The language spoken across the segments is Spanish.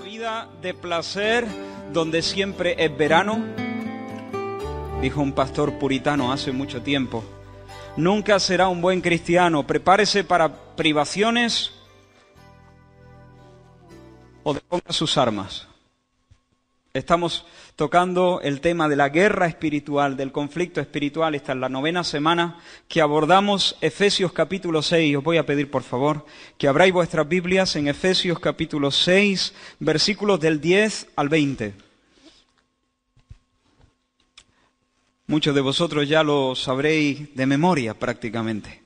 vida de placer donde siempre es verano, dijo un pastor puritano hace mucho tiempo. Nunca será un buen cristiano. Prepárese para privaciones o deponga sus armas. Estamos tocando el tema de la guerra espiritual, del conflicto espiritual. Esta es la novena semana que abordamos Efesios capítulo 6. Os voy a pedir, por favor, que abráis vuestras Biblias en Efesios capítulo 6, versículos del 10 al 20. Muchos de vosotros ya lo sabréis de memoria prácticamente.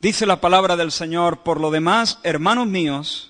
Dice la palabra del Señor, por lo demás, hermanos míos,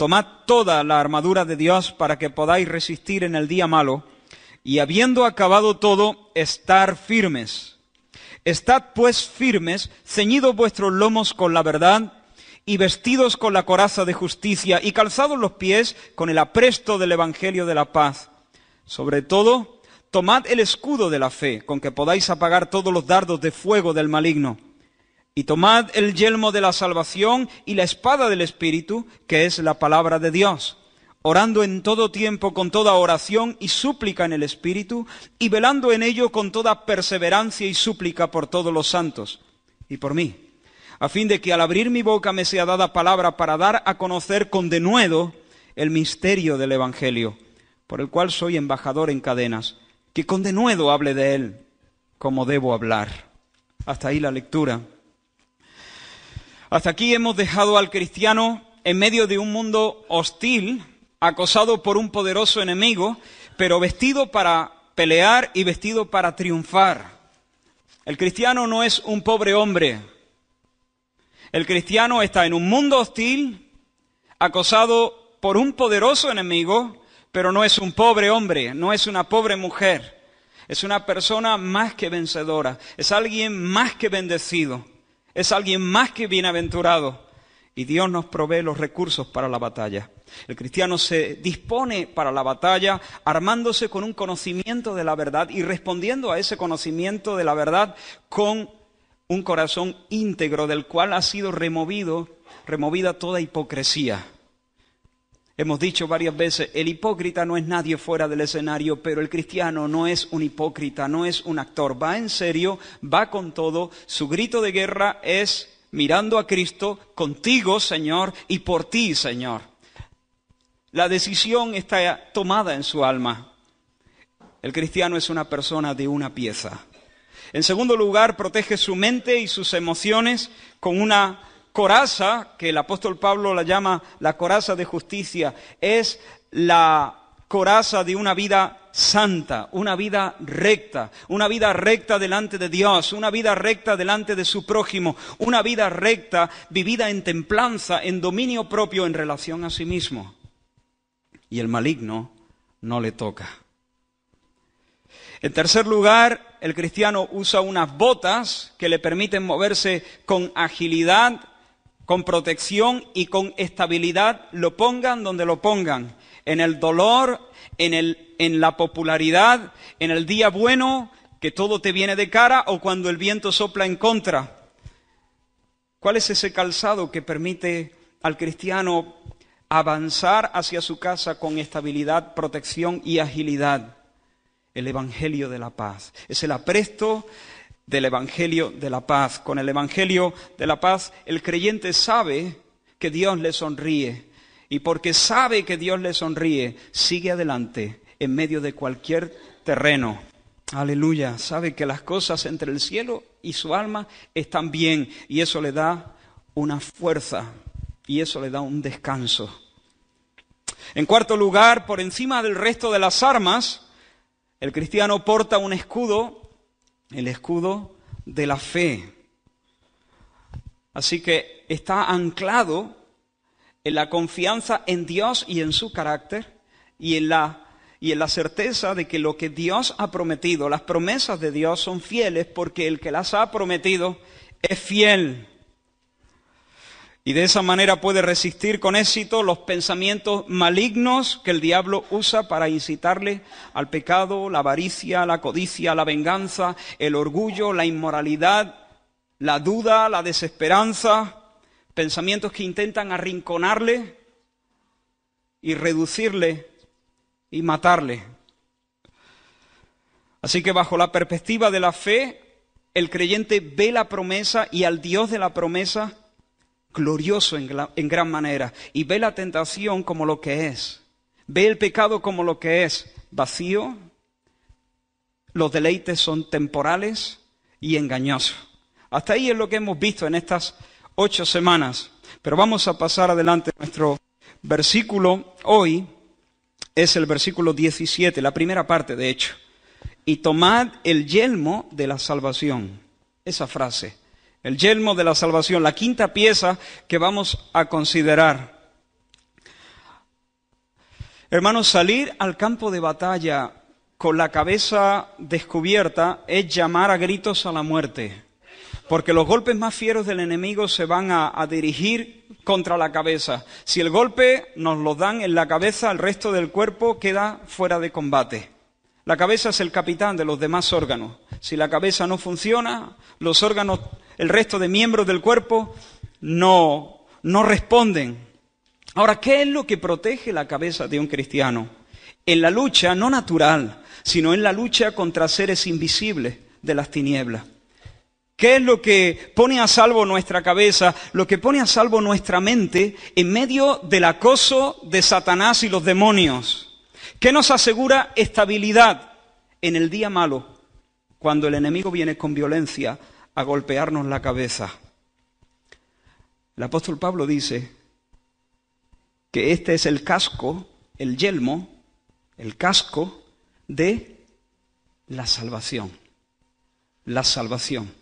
Tomad toda la armadura de Dios para que podáis resistir en el día malo y habiendo acabado todo, estar firmes. Estad pues firmes, ceñidos vuestros lomos con la verdad y vestidos con la coraza de justicia y calzados los pies con el apresto del Evangelio de la paz. Sobre todo, tomad el escudo de la fe, con que podáis apagar todos los dardos de fuego del maligno y tomad el yelmo de la salvación y la espada del Espíritu, que es la palabra de Dios, orando en todo tiempo con toda oración y súplica en el Espíritu, y velando en ello con toda perseverancia y súplica por todos los santos y por mí, a fin de que al abrir mi boca me sea dada palabra para dar a conocer con denuedo el misterio del Evangelio, por el cual soy embajador en cadenas, que con denuedo hable de él como debo hablar. Hasta ahí la lectura. Hasta aquí hemos dejado al cristiano en medio de un mundo hostil, acosado por un poderoso enemigo, pero vestido para pelear y vestido para triunfar. El cristiano no es un pobre hombre. El cristiano está en un mundo hostil, acosado por un poderoso enemigo, pero no es un pobre hombre, no es una pobre mujer. Es una persona más que vencedora, es alguien más que bendecido. Es alguien más que bienaventurado. Y Dios nos provee los recursos para la batalla. El cristiano se dispone para la batalla armándose con un conocimiento de la verdad y respondiendo a ese conocimiento de la verdad con un corazón íntegro del cual ha sido removido, removida toda hipocresía. Hemos dicho varias veces, el hipócrita no es nadie fuera del escenario, pero el cristiano no es un hipócrita, no es un actor. Va en serio, va con todo, su grito de guerra es mirando a Cristo, contigo Señor y por ti Señor. La decisión está tomada en su alma. El cristiano es una persona de una pieza. En segundo lugar, protege su mente y sus emociones con una coraza, que el apóstol Pablo la llama la coraza de justicia, es la coraza de una vida santa, una vida recta, una vida recta delante de Dios, una vida recta delante de su prójimo, una vida recta vivida en templanza, en dominio propio en relación a sí mismo. Y el maligno no le toca. En tercer lugar, el cristiano usa unas botas que le permiten moverse con agilidad con protección y con estabilidad, lo pongan donde lo pongan, en el dolor, en, el, en la popularidad, en el día bueno, que todo te viene de cara o cuando el viento sopla en contra. ¿Cuál es ese calzado que permite al cristiano avanzar hacia su casa con estabilidad, protección y agilidad? El Evangelio de la Paz. Es el apresto del Evangelio de la paz. Con el Evangelio de la paz el creyente sabe que Dios le sonríe y porque sabe que Dios le sonríe, sigue adelante en medio de cualquier terreno. Aleluya, sabe que las cosas entre el cielo y su alma están bien y eso le da una fuerza y eso le da un descanso. En cuarto lugar, por encima del resto de las armas, el cristiano porta un escudo el escudo de la fe. Así que está anclado en la confianza en Dios y en su carácter y en la y en la certeza de que lo que Dios ha prometido, las promesas de Dios son fieles porque el que las ha prometido es fiel y de esa manera puede resistir con éxito los pensamientos malignos que el diablo usa para incitarle al pecado, la avaricia, la codicia, la venganza, el orgullo, la inmoralidad, la duda, la desesperanza, pensamientos que intentan arrinconarle y reducirle y matarle. Así que bajo la perspectiva de la fe, el creyente ve la promesa y al Dios de la promesa glorioso en, gran manera y ve la tentación como lo que es. Ve el pecado como lo que es, vacío, los deleites son temporales y engañosos. Hasta ahí es lo que hemos visto en estas ocho semanas. Pero vamos a pasar adelante. Nuestro versículo hoy es el versículo 17, la primera parte, de hecho. Y tomad el yelmo de la salvación. Esa frase, el yelmo de la salvación, la quinta pieza que vamos a considerar. Hermanos, salir al campo de batalla con la cabeza descubierta es llamar a gritos a la muerte, porque los golpes más fieros del enemigo se van a, dirigir contra la cabeza. Si el golpe nos lo dan en la cabeza, el resto del cuerpo queda fuera de combate. La cabeza es el capitán de los demás órganos. Si la cabeza no funciona, los órganos, el resto de miembros del cuerpo no, no responden. Ahora, ¿qué es lo que protege la cabeza de un cristiano? En la lucha, no natural, sino en la lucha contra seres invisibles de las tinieblas. ¿Qué es lo que pone a salvo nuestra cabeza, lo que pone a salvo nuestra mente en medio del acoso de Satanás y los demonios? ¿Qué nos asegura estabilidad en el día malo, cuando el enemigo viene con violencia a golpearnos la cabeza. El apóstol Pablo dice que este es el casco, el yelmo, el casco de la salvación. La salvación.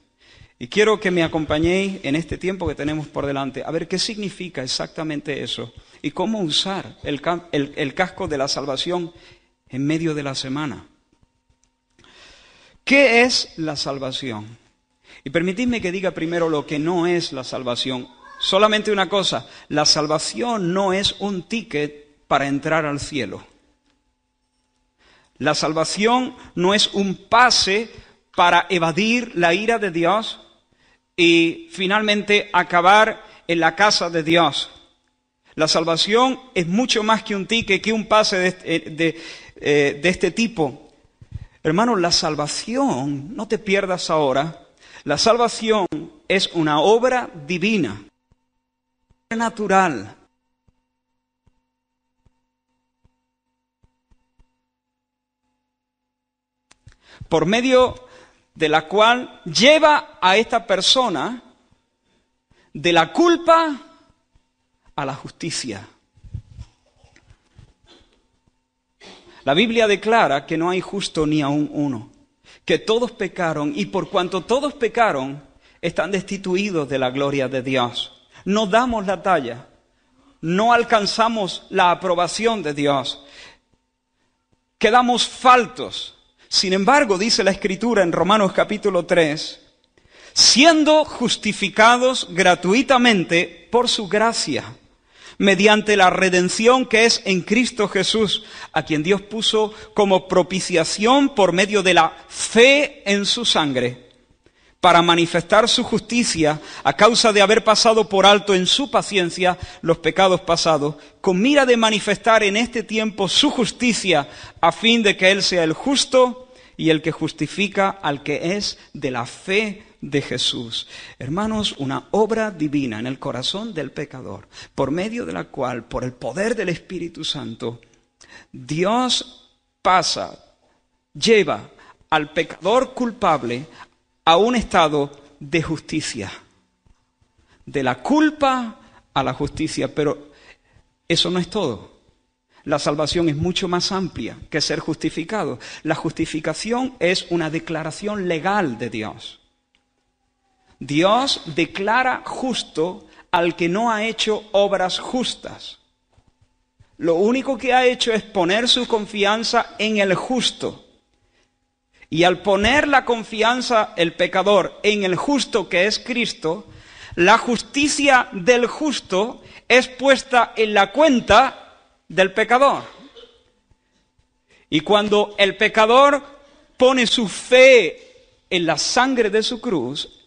Y quiero que me acompañéis en este tiempo que tenemos por delante a ver qué significa exactamente eso y cómo usar el, casco de la salvación en medio de la semana. ¿Qué es la salvación? Y permitidme que diga primero lo que no es la salvación. Solamente una cosa, la salvación no es un ticket para entrar al cielo. La salvación no es un pase para evadir la ira de Dios y finalmente acabar en la casa de Dios. La salvación es mucho más que un ticket, que un pase de, este, eh, eh, de este tipo. Hermano, la salvación, no te pierdas ahora, la salvación es una obra divina, natural. por medio de la cual lleva a esta persona de la culpa a la justicia. La Biblia declara que no hay justo ni aún uno, que todos pecaron y por cuanto todos pecaron, están destituidos de la gloria de Dios. No damos la talla, no alcanzamos la aprobación de Dios, quedamos faltos. Sin embargo, dice la Escritura en Romanos capítulo 3, siendo justificados gratuitamente por su gracia mediante la redención que es en Cristo Jesús, a quien Dios puso como propiciación por medio de la fe en su sangre, para manifestar su justicia a causa de haber pasado por alto en su paciencia los pecados pasados, con mira de manifestar en este tiempo su justicia, a fin de que Él sea el justo y el que justifica al que es de la fe de Jesús. Hermanos, una obra divina en el corazón del pecador, por medio de la cual, por el poder del Espíritu Santo, Dios pasa, lleva al pecador culpable a un estado de justicia, de la culpa a la justicia. Pero eso no es todo. La salvación es mucho más amplia que ser justificado. La justificación es una declaración legal de Dios. Dios declara justo al que no ha hecho obras justas. Lo único que ha hecho es poner su confianza en el justo. Y al poner la confianza, el pecador, en el justo que es Cristo, la justicia del justo es puesta en la cuenta del pecador. Y cuando el pecador pone su fe en la sangre de su cruz,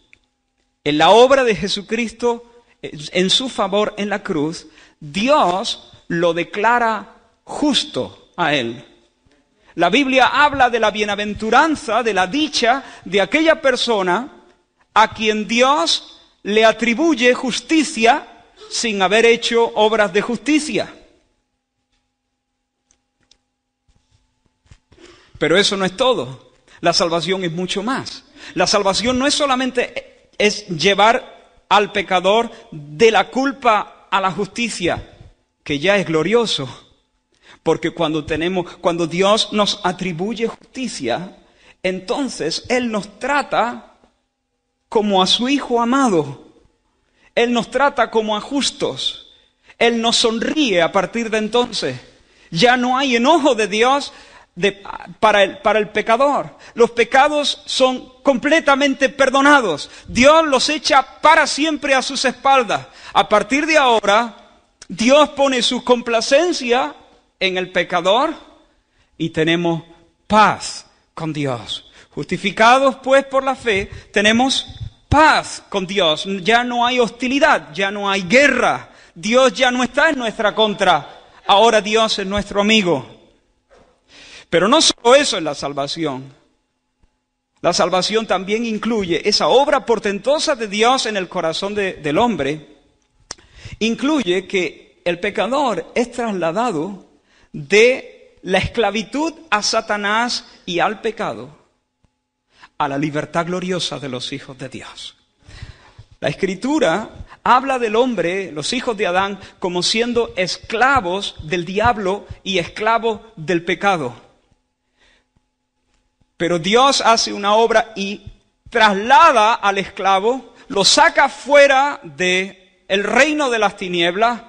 en la obra de Jesucristo, en su favor en la cruz, Dios lo declara justo a él. La Biblia habla de la bienaventuranza, de la dicha de aquella persona a quien Dios le atribuye justicia sin haber hecho obras de justicia. Pero eso no es todo. La salvación es mucho más. La salvación no es solamente es llevar al pecador de la culpa a la justicia, que ya es glorioso. Porque cuando tenemos, cuando Dios nos atribuye justicia, entonces Él nos trata como a su Hijo amado. Él nos trata como a justos. Él nos sonríe a partir de entonces. Ya no hay enojo de Dios, para el pecador. Los pecados son completamente perdonados. Dios los echa para siempre a sus espaldas. A partir de ahora, Dios pone su complacencia en el pecador y tenemos paz con Dios. Justificados pues por la fe, tenemos paz con Dios. Ya no hay hostilidad, ya no hay guerra. Dios ya no está en nuestra contra. Ahora Dios es nuestro amigo. Pero no solo eso es la salvación. La salvación también incluye esa obra portentosa de Dios en el corazón del hombre. Incluye que el pecador es trasladado de la esclavitud a Satanás y al pecado a la libertad gloriosa de los hijos de Dios. La escritura habla del hombre, los hijos de Adán, como siendo esclavos del diablo y esclavos del pecado. Pero Dios hace una obra y traslada al esclavo, lo saca fuera de el reino de las tinieblas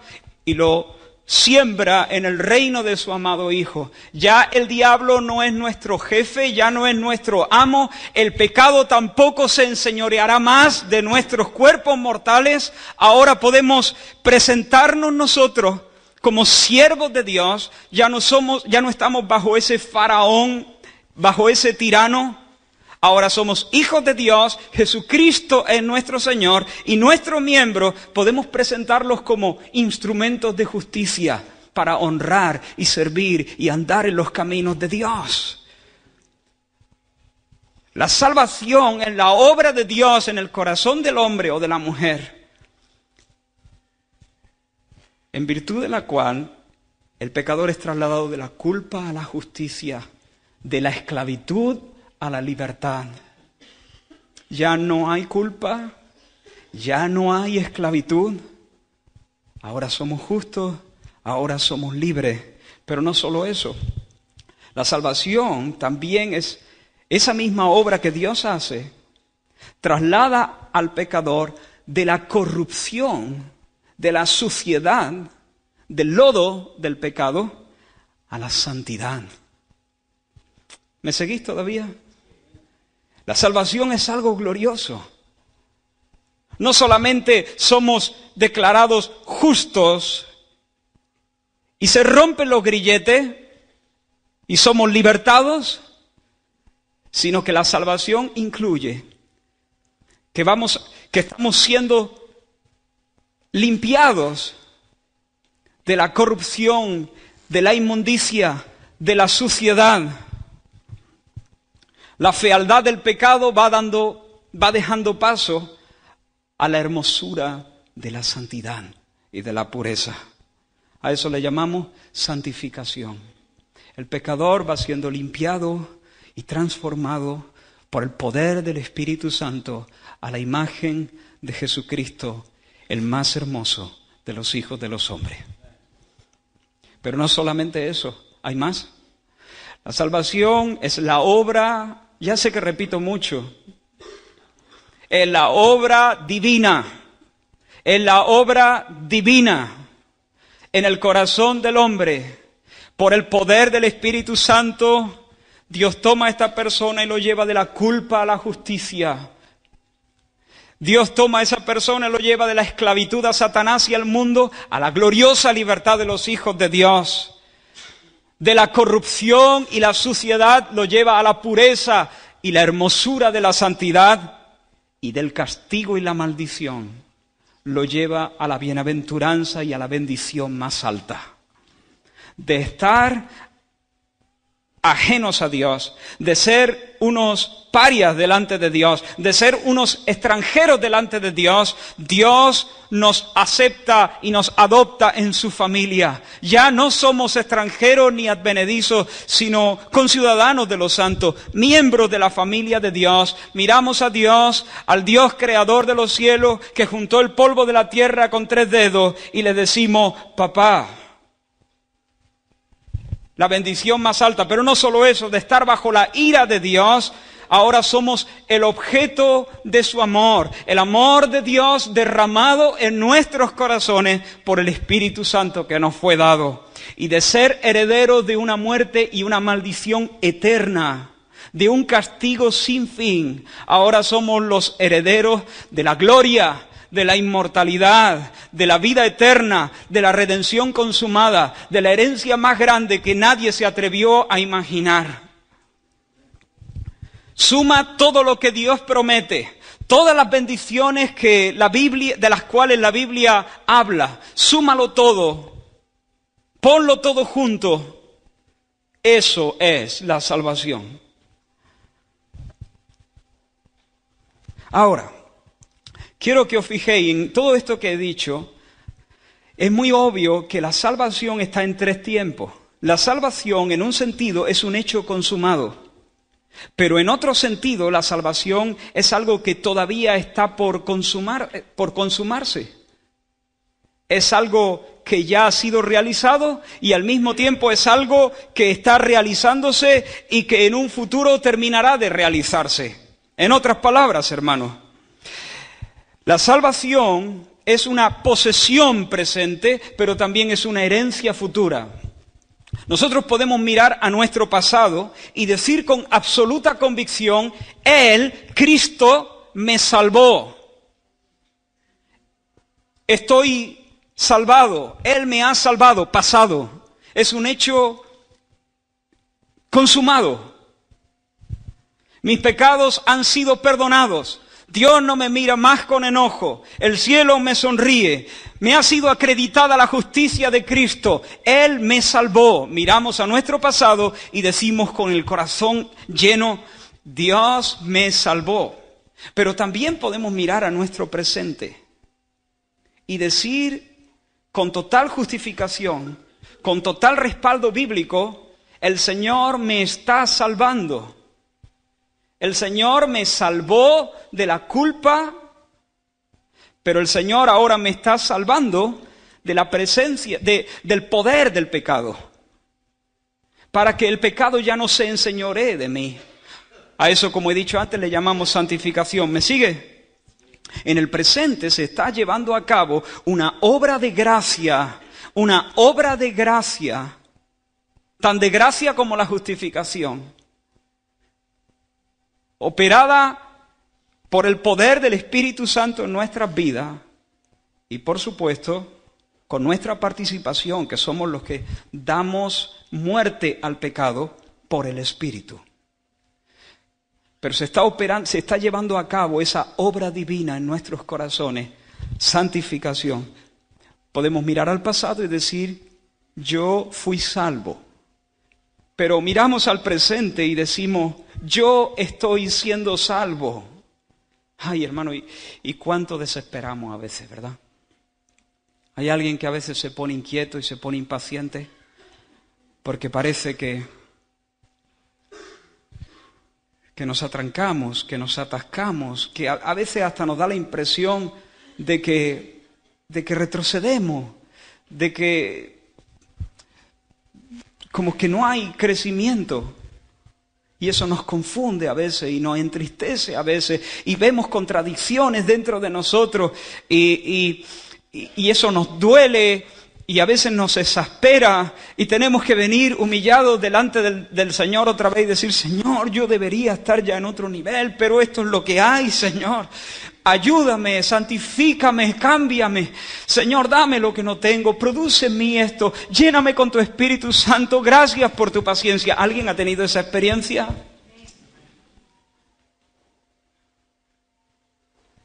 y lo siembra en el reino de su amado Hijo. Ya el diablo no es nuestro jefe, ya no es nuestro amo, el pecado tampoco se enseñoreará más de nuestros cuerpos mortales, ahora podemos presentarnos nosotros como siervos de Dios, ya no somos, ya no estamos bajo ese faraón bajo ese tirano. Ahora somos hijos de Dios, Jesucristo es nuestro Señor y nuestros miembros podemos presentarlos como instrumentos de justicia para honrar y servir y andar en los caminos de Dios. La salvación en la obra de Dios en el corazón del hombre o de la mujer, en virtud de la cual el pecador es trasladado de la culpa a la justicia de la esclavitud a la libertad. Ya no hay culpa, ya no hay esclavitud. Ahora somos justos, ahora somos libres. Pero no solo eso, la salvación también es esa misma obra que Dios hace, traslada al pecador de la corrupción, de la suciedad, del lodo del pecado, a la santidad. ¿Me seguís todavía? La salvación es algo glorioso. No solamente somos declarados justos y se rompen los grilletes y somos libertados, sino que la salvación incluye que vamos que estamos siendo limpiados de la corrupción, de la inmundicia, de la suciedad la fealdad del pecado va, dando, va dejando paso a la hermosura de la santidad y de la pureza. A eso le llamamos santificación. El pecador va siendo limpiado y transformado por el poder del Espíritu Santo a la imagen de Jesucristo, el más hermoso de los hijos de los hombres. Pero no solamente eso, hay más. La salvación es la obra ya sé que repito mucho. En la obra divina, en la obra divina, en el corazón del hombre, por el poder del Espíritu Santo, Dios toma a esta persona y lo lleva de la culpa a la justicia. Dios toma a esa persona y lo lleva de la esclavitud a Satanás y al mundo a la gloriosa libertad de los hijos de Dios de la corrupción y la suciedad lo lleva a la pureza y la hermosura de la santidad y del castigo y la maldición lo lleva a la bienaventuranza y a la bendición más alta. De estar ajenos a Dios, de ser unos parias delante de Dios, de ser unos extranjeros delante de Dios, Dios nos acepta y nos adopta en su familia. Ya no somos extranjeros ni advenedizos, sino conciudadanos de los santos, miembros de la familia de Dios. Miramos a Dios, al Dios creador de los cielos, que juntó el polvo de la tierra con tres dedos y le decimos, papá, la bendición más alta, pero no solo eso, de estar bajo la ira de Dios, ahora somos el objeto de su amor, el amor de Dios derramado en nuestros corazones por el Espíritu Santo que nos fue dado. Y de ser herederos de una muerte y una maldición eterna, de un castigo sin fin, ahora somos los herederos de la gloria, de la inmortalidad, de la vida eterna, de la redención consumada, de la herencia más grande que nadie se atrevió a imaginar. Suma todo lo que Dios promete, todas las bendiciones que la Biblia, de las cuales la Biblia habla, súmalo todo, ponlo todo junto. Eso es la salvación. Ahora, quiero que os fijéis en todo esto que he dicho. Es muy obvio que la salvación está en tres tiempos. La salvación, en un sentido, es un hecho consumado. Pero en otro sentido, la salvación es algo que todavía está eh, por, consumarse. Es algo que ya ha sido realizado y al mismo tiempo es algo que está realizándose y que en un futuro terminará de realizarse. En otras palabras, hermanos, la salvación es una posesión presente, pero también es una herencia futura. Nosotros podemos mirar a nuestro pasado y decir con absoluta convicción, Él, Cristo, me salvó. Estoy salvado, Él me ha salvado, pasado. Es un hecho consumado. Mis pecados han sido perdonados. Dios no me mira más con enojo, el cielo me sonríe, me ha sido acreditada la justicia de Cristo, Él me salvó. Miramos a nuestro pasado y decimos con el corazón lleno, Dios me salvó. Pero también podemos mirar a nuestro presente y decir con total justificación, con total respaldo bíblico, el Señor me está salvando. El Señor me salvó de la culpa, pero el Señor ahora me está salvando de la presencia, de, del poder del pecado, para que el pecado ya no se enseñoree de mí. A eso, como he dicho antes, le llamamos santificación. ¿Me sigue? En el presente se está llevando a cabo una obra de gracia, una obra de gracia, tan de gracia como la justificación operada por el poder del Espíritu Santo en nuestras vidas y por supuesto con nuestra participación, que somos los que damos muerte al pecado por el Espíritu. Pero se está, operando, se está llevando a cabo esa obra divina en nuestros corazones, santificación. Podemos mirar al pasado y decir, yo fui salvo pero miramos al presente y decimos, yo estoy siendo salvo. Ay, hermano, y, cuánto desesperamos a veces, ¿verdad? Hay alguien que a veces se pone inquieto y se pone impaciente porque parece que, que nos atrancamos, que nos atascamos, que a, veces hasta nos da la impresión de que, de que retrocedemos, de que como que no hay crecimiento. Y eso nos confunde a veces y nos entristece a veces y vemos contradicciones dentro de nosotros y, eso nos duele y a veces nos exaspera y tenemos que venir humillados delante del, del, Señor otra vez y decir, Señor, yo debería estar ya en otro nivel, pero esto es lo que hay, Señor ayúdame, santifícame, cámbiame. Señor, dame lo que no tengo, produce en mí esto, lléname con tu Espíritu Santo, gracias por tu paciencia. ¿Alguien ha tenido esa experiencia?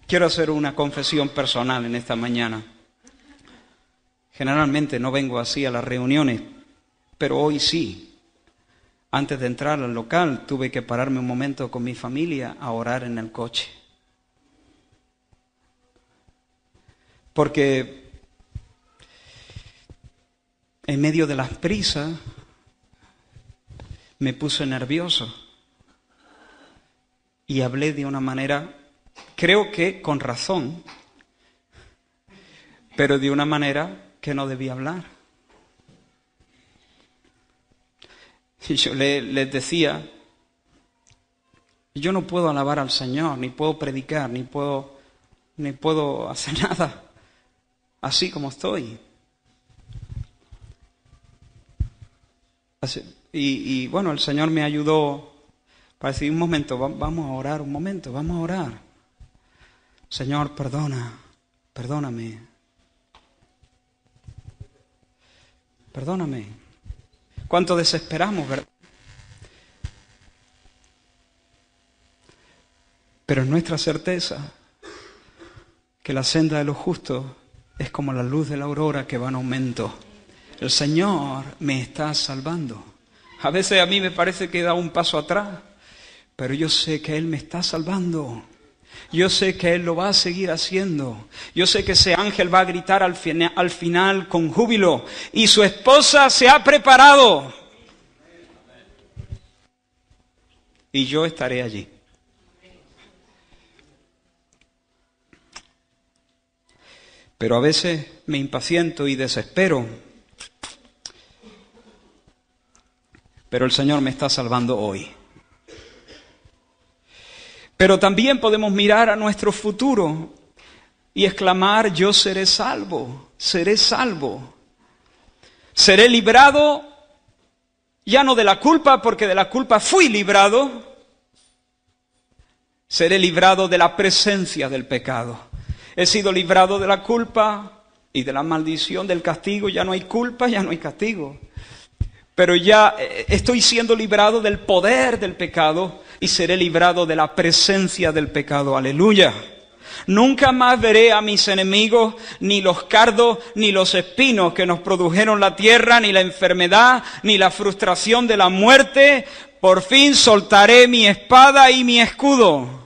Quiero hacer una confesión personal en esta mañana. Generalmente no vengo así a las reuniones, pero hoy sí. Antes de entrar al local tuve que pararme un momento con mi familia a orar en el coche. Porque en medio de las prisas me puse nervioso y hablé de una manera, creo que con razón, pero de una manera que no debía hablar. Y yo les decía, yo no puedo alabar al Señor, ni puedo predicar, ni puedo, ni puedo hacer nada así como estoy. y, y, bueno, el Señor me ayudó para decir un momento, vamos a orar, un momento, vamos a orar. Señor, perdona, perdóname. Perdóname. ¿Cuánto desesperamos, verdad? Pero es nuestra certeza que la senda de los justos es como la luz de la aurora que va en aumento. El Señor me está salvando. A veces a mí me parece que da un paso atrás, pero yo sé que Él me está salvando. Yo sé que Él lo va a seguir haciendo. Yo sé que ese ángel va a gritar al, al final con júbilo. Y su esposa se ha preparado. Y yo estaré allí. pero a veces me impaciento y desespero. Pero el Señor me está salvando hoy. Pero también podemos mirar a nuestro futuro y exclamar, yo seré salvo, seré salvo. Seré librado ya no de la culpa, porque de la culpa fui librado. Seré librado de la presencia del pecado. He sido librado de la culpa y de la maldición, del castigo. Ya no hay culpa, ya no hay castigo. Pero ya eh, estoy siendo librado del poder del pecado y seré librado de la presencia del pecado. Aleluya. Nunca más veré a mis enemigos, ni los cardos, ni los espinos que nos produjeron la tierra, ni la enfermedad, ni la frustración de la muerte. Por fin soltaré mi espada y mi escudo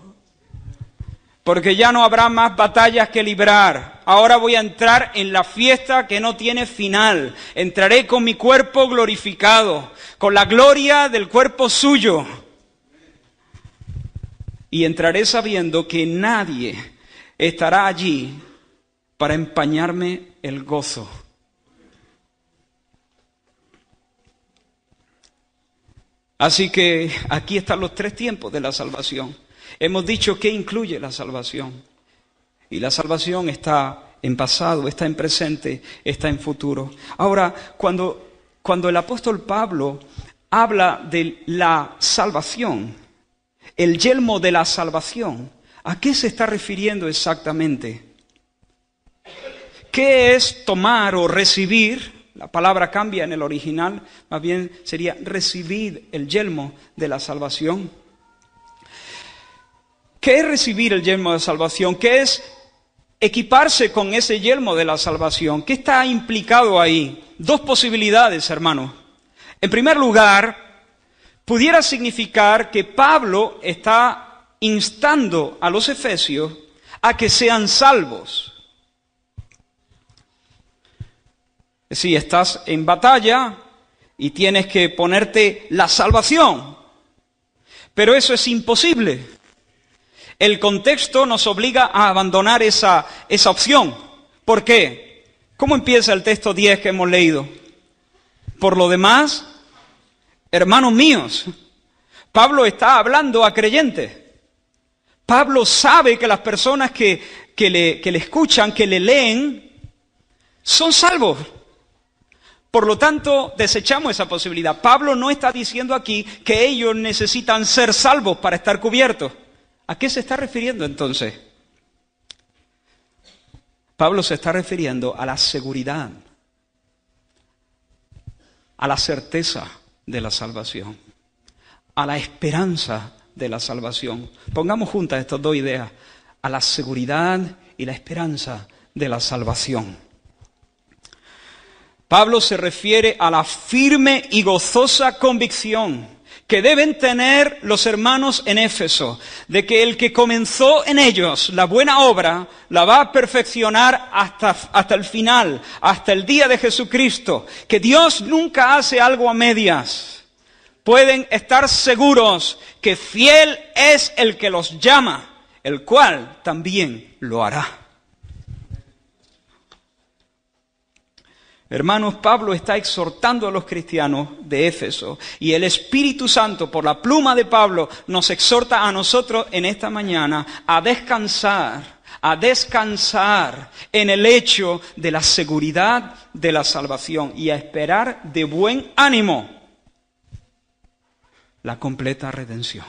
porque ya no habrá más batallas que librar. Ahora voy a entrar en la fiesta que no tiene final. Entraré con mi cuerpo glorificado, con la gloria del cuerpo suyo. Y entraré sabiendo que nadie estará allí para empañarme el gozo. Así que aquí están los tres tiempos de la salvación. Hemos dicho que incluye la salvación. Y la salvación está en pasado, está en presente, está en futuro. Ahora, cuando, cuando el apóstol Pablo habla de la salvación, el yelmo de la salvación, ¿a qué se está refiriendo exactamente? ¿Qué es tomar o recibir? La palabra cambia en el original, más bien sería recibir el yelmo de la salvación. ¿Qué es recibir el yelmo de salvación? ¿Qué es equiparse con ese yelmo de la salvación? ¿Qué está implicado ahí? Dos posibilidades, hermano. En primer lugar, pudiera significar que Pablo está instando a los efesios a que sean salvos. Si estás en batalla y tienes que ponerte la salvación, pero eso es imposible el contexto nos obliga a abandonar esa, esa opción. ¿Por qué? ¿Cómo empieza el texto 10 que hemos leído? Por lo demás, hermanos míos, Pablo está hablando a creyentes. Pablo sabe que las personas que, le, que le escuchan, que le leen, son salvos. Por lo tanto, desechamos esa posibilidad. Pablo no está diciendo aquí que ellos necesitan ser salvos para estar cubiertos. ¿A qué se está refiriendo entonces? Pablo se está refiriendo a la seguridad, a la certeza de la salvación, a la esperanza de la salvación. Pongamos juntas estas dos ideas, a la seguridad y la esperanza de la salvación. Pablo se refiere a la firme y gozosa convicción que deben tener los hermanos en Éfeso, de que el que comenzó en ellos la buena obra la va a perfeccionar hasta, hasta el final, hasta el día de Jesucristo, que Dios nunca hace algo a medias. Pueden estar seguros que fiel es el que los llama, el cual también lo hará. Hermanos, Pablo está exhortando a los cristianos de Éfeso y el Espíritu Santo, por la pluma de Pablo, nos exhorta a nosotros en esta mañana a descansar, a descansar en el hecho de la seguridad de la salvación y a esperar de buen ánimo la completa redención,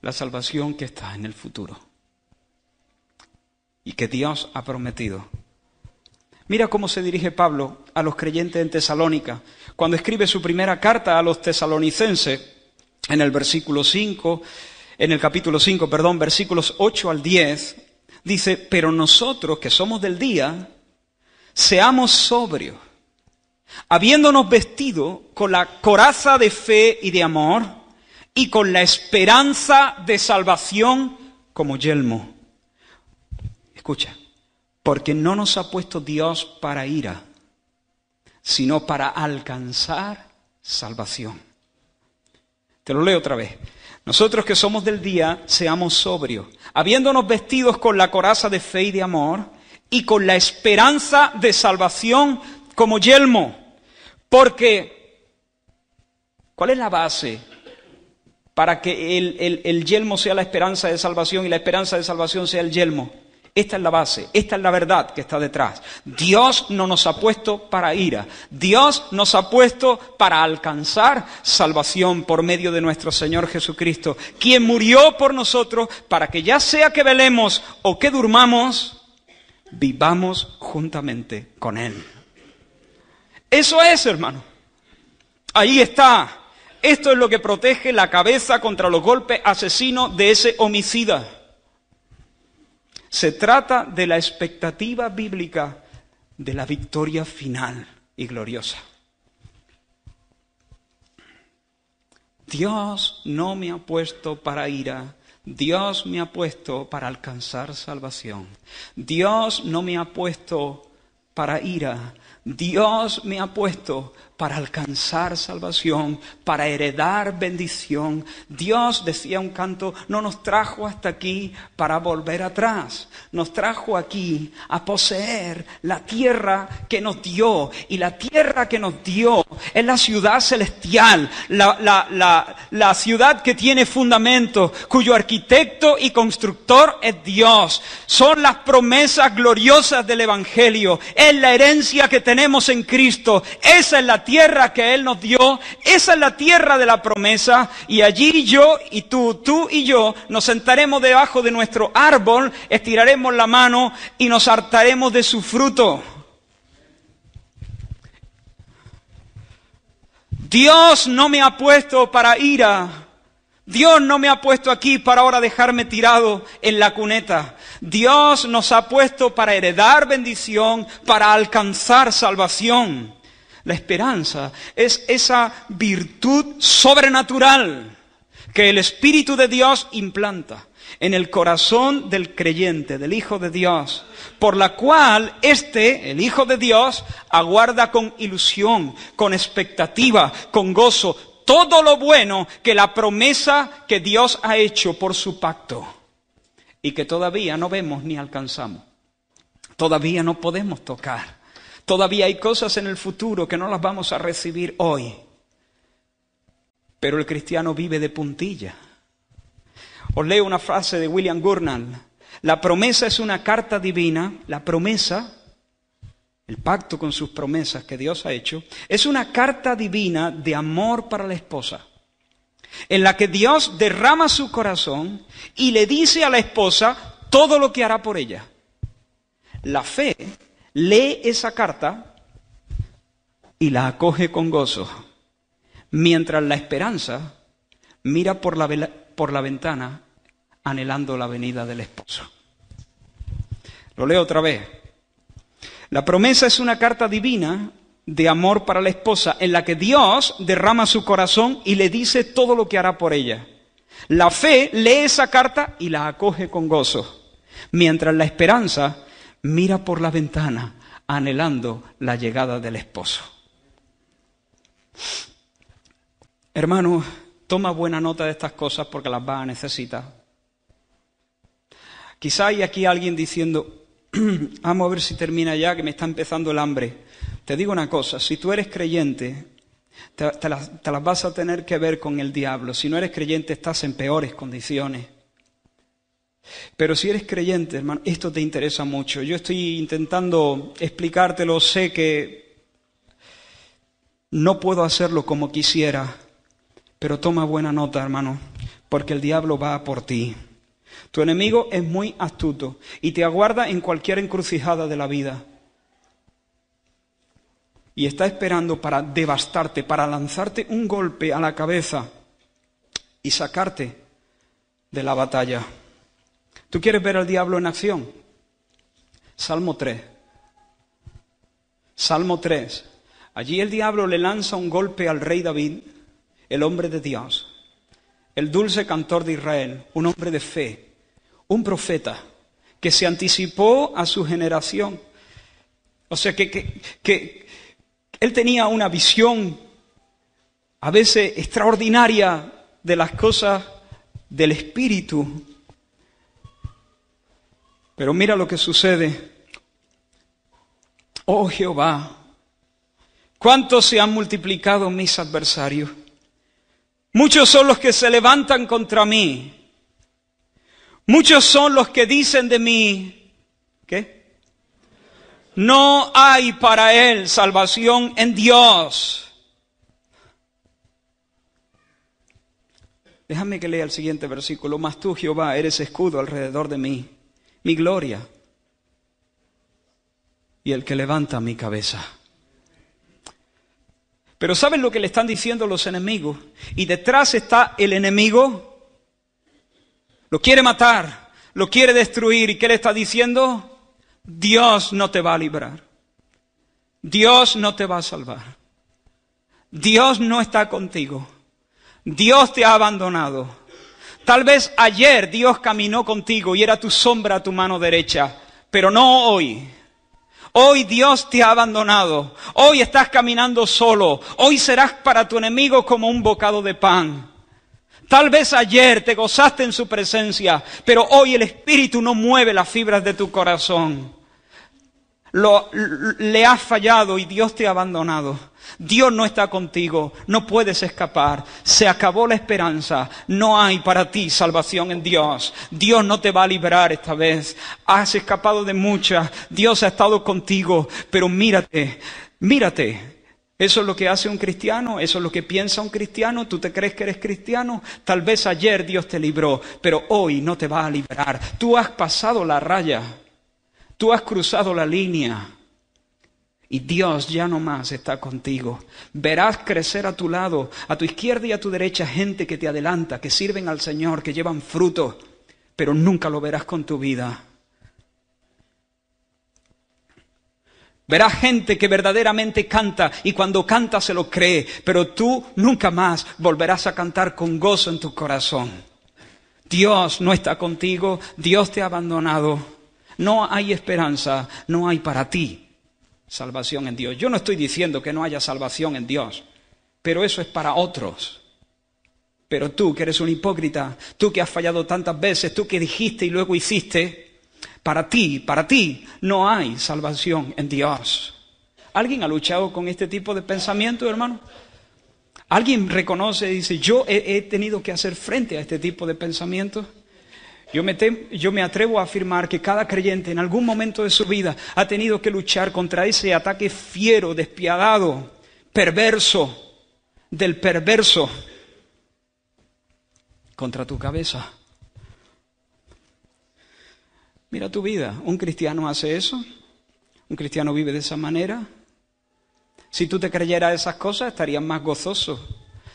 la salvación que está en el futuro y que Dios ha prometido Mira cómo se dirige Pablo a los creyentes en Tesalónica. Cuando escribe su primera carta a los tesalonicenses, en el versículo 5, en el capítulo 5, perdón, versículos 8 al 10, dice, pero nosotros que somos del día, seamos sobrios, habiéndonos vestido con la coraza de fe y de amor y con la esperanza de salvación como yelmo. Escucha, porque no nos ha puesto Dios para ira, sino para alcanzar salvación. Te lo leo otra vez. Nosotros que somos del día, seamos sobrios, habiéndonos vestidos con la coraza de fe y de amor, y con la esperanza de salvación como yelmo. Porque, ¿cuál es la base para que el, el yelmo sea la esperanza de salvación y la esperanza de salvación sea el yelmo? Esta es la base, esta es la verdad que está detrás. Dios no nos ha puesto para ira, Dios nos ha puesto para alcanzar salvación por medio de nuestro Señor Jesucristo, quien murió por nosotros para que ya sea que velemos o que durmamos, vivamos juntamente con Él. Eso es, hermano. Ahí está. Esto es lo que protege la cabeza contra los golpes asesinos de ese homicida. Se trata de la expectativa bíblica de la victoria final y gloriosa. Dios no me ha puesto para ira, Dios me ha puesto para alcanzar salvación. Dios no me ha puesto para ira, Dios me ha puesto para alcanzar salvación, para heredar bendición. Dios, decía un canto, no nos trajo hasta aquí para volver atrás, nos trajo aquí a poseer la tierra que nos dio. Y la tierra que nos dio es la ciudad celestial, la, ciudad que tiene fundamento, cuyo arquitecto y constructor es Dios. Son las promesas gloriosas del Evangelio, es la herencia que tenemos en Cristo, esa es la tierra que Él nos dio, esa es la tierra de la promesa, y allí yo y tú, tú y yo, nos sentaremos debajo de nuestro árbol, estiraremos la mano y nos hartaremos de su fruto. Dios no me ha puesto para ira. Dios no me ha puesto aquí para ahora dejarme tirado en la cuneta. Dios nos ha puesto para heredar bendición, para alcanzar salvación. La esperanza es esa virtud sobrenatural que el Espíritu de Dios implanta en el corazón del creyente, del Hijo de Dios, por la cual éste, el Hijo de Dios, aguarda con ilusión, con expectativa, con gozo, todo lo bueno que la promesa que Dios ha hecho por su pacto y que todavía no vemos ni alcanzamos, todavía no podemos tocar Todavía hay cosas en el futuro que no las vamos a recibir hoy. Pero el cristiano vive de puntilla. Os leo una frase de William Gurnall. La promesa es una carta divina. La promesa, el pacto con sus promesas que Dios ha hecho, es una carta divina de amor para la esposa en la que Dios derrama su corazón y le dice a la esposa todo lo que hará por ella. La fe lee esa carta y la acoge con gozo, mientras la esperanza mira por la, por la ventana anhelando la venida del esposo. Lo leo otra vez. La promesa es una carta divina de amor para la esposa, en la que Dios derrama su corazón y le dice todo lo que hará por ella. La fe lee esa carta y la acoge con gozo, mientras la esperanza mira por la ventana anhelando la llegada del esposo. Hermano, toma buena nota de estas cosas porque las vas a necesitar. Quizá hay aquí alguien diciendo, vamos a ver si termina ya, que me está empezando el hambre. Te digo una cosa, si tú eres creyente, te, te las vas a tener que ver con el diablo. Si no eres creyente, estás en peores condiciones. Pero si eres creyente, hermano, esto te interesa mucho. Yo estoy intentando explicártelo, sé que no puedo hacerlo como quisiera, pero toma buena nota, hermano, porque el diablo va por ti. Tu enemigo es muy astuto y te aguarda en cualquier encrucijada de la vida. Y está esperando para devastarte, para lanzarte un golpe a la cabeza y sacarte de la batalla. ¿Tú quieres ver al diablo en acción? Salmo 3. Salmo 3. Allí el diablo le lanza un golpe al rey David, el hombre de Dios, el dulce cantor de Israel, un hombre de fe, un profeta que se anticipó a su generación. O sea que, que, él tenía una visión a veces extraordinaria de las cosas del espíritu pero mira lo que sucede. Oh Jehová, cuánto se han multiplicado mis adversarios. Muchos son los que se levantan contra mí. Muchos son los que dicen de mí, ¿qué? No hay para él salvación en Dios. Déjame que lea el siguiente versículo. más tú, Jehová, eres escudo alrededor de mí mi gloria y el que levanta mi cabeza. Pero ¿saben lo que le están diciendo los enemigos? Y detrás está el enemigo. Lo quiere matar, lo quiere destruir. ¿Y qué le está diciendo? Dios no te va a librar. Dios no te va a salvar. Dios no está contigo. Dios te ha abandonado. Tal vez ayer Dios caminó contigo y era tu sombra a tu mano derecha, pero no hoy. Hoy Dios te ha abandonado. Hoy estás caminando solo. Hoy serás para tu enemigo como un bocado de pan. Tal vez ayer te gozaste en su presencia, pero hoy el Espíritu no mueve las fibras de tu corazón. le has fallado y Dios te ha abandonado. Dios no está contigo, no puedes escapar, se acabó la esperanza, no hay para ti salvación en Dios, Dios no te va a liberar esta vez, has escapado de muchas, Dios ha estado contigo, pero mírate, mírate, eso es lo que hace un cristiano, eso es lo que piensa un cristiano. Tú te crees que eres cristiano, tal vez ayer Dios te libró, pero hoy no te va a liberar. Tú has pasado la raya, tú has cruzado la línea y Dios ya no más está contigo. Verás crecer a tu lado, a tu izquierda y a tu derecha, gente que te adelanta, que sirven al Señor, que llevan fruto, pero nunca lo verás con tu vida. Verás gente que verdaderamente canta y cuando canta se lo cree, pero tú nunca más volverás a cantar con gozo en tu corazón. Dios no está contigo, Dios te ha abandonado, no hay esperanza, no hay para ti salvación en Dios. Yo no estoy diciendo que no haya salvación en Dios, pero eso es para otros. Pero tú que eres un hipócrita, tú que has fallado tantas veces, tú que dijiste y luego hiciste, para ti, para ti no hay salvación en Dios. ¿Alguien ha luchado con este tipo de pensamiento, hermano? ¿Alguien reconoce y dice, yo he, tenido que hacer frente a este tipo de pensamientos? Yo me, atrevo a afirmar que cada creyente en algún momento de su vida ha tenido que luchar contra ese ataque fiero, despiadado, perverso, del perverso, contra tu cabeza. Mira tu vida, ¿un cristiano hace eso? ¿Un cristiano vive de esa manera? Si tú te creyeras esas cosas, estarías más gozoso.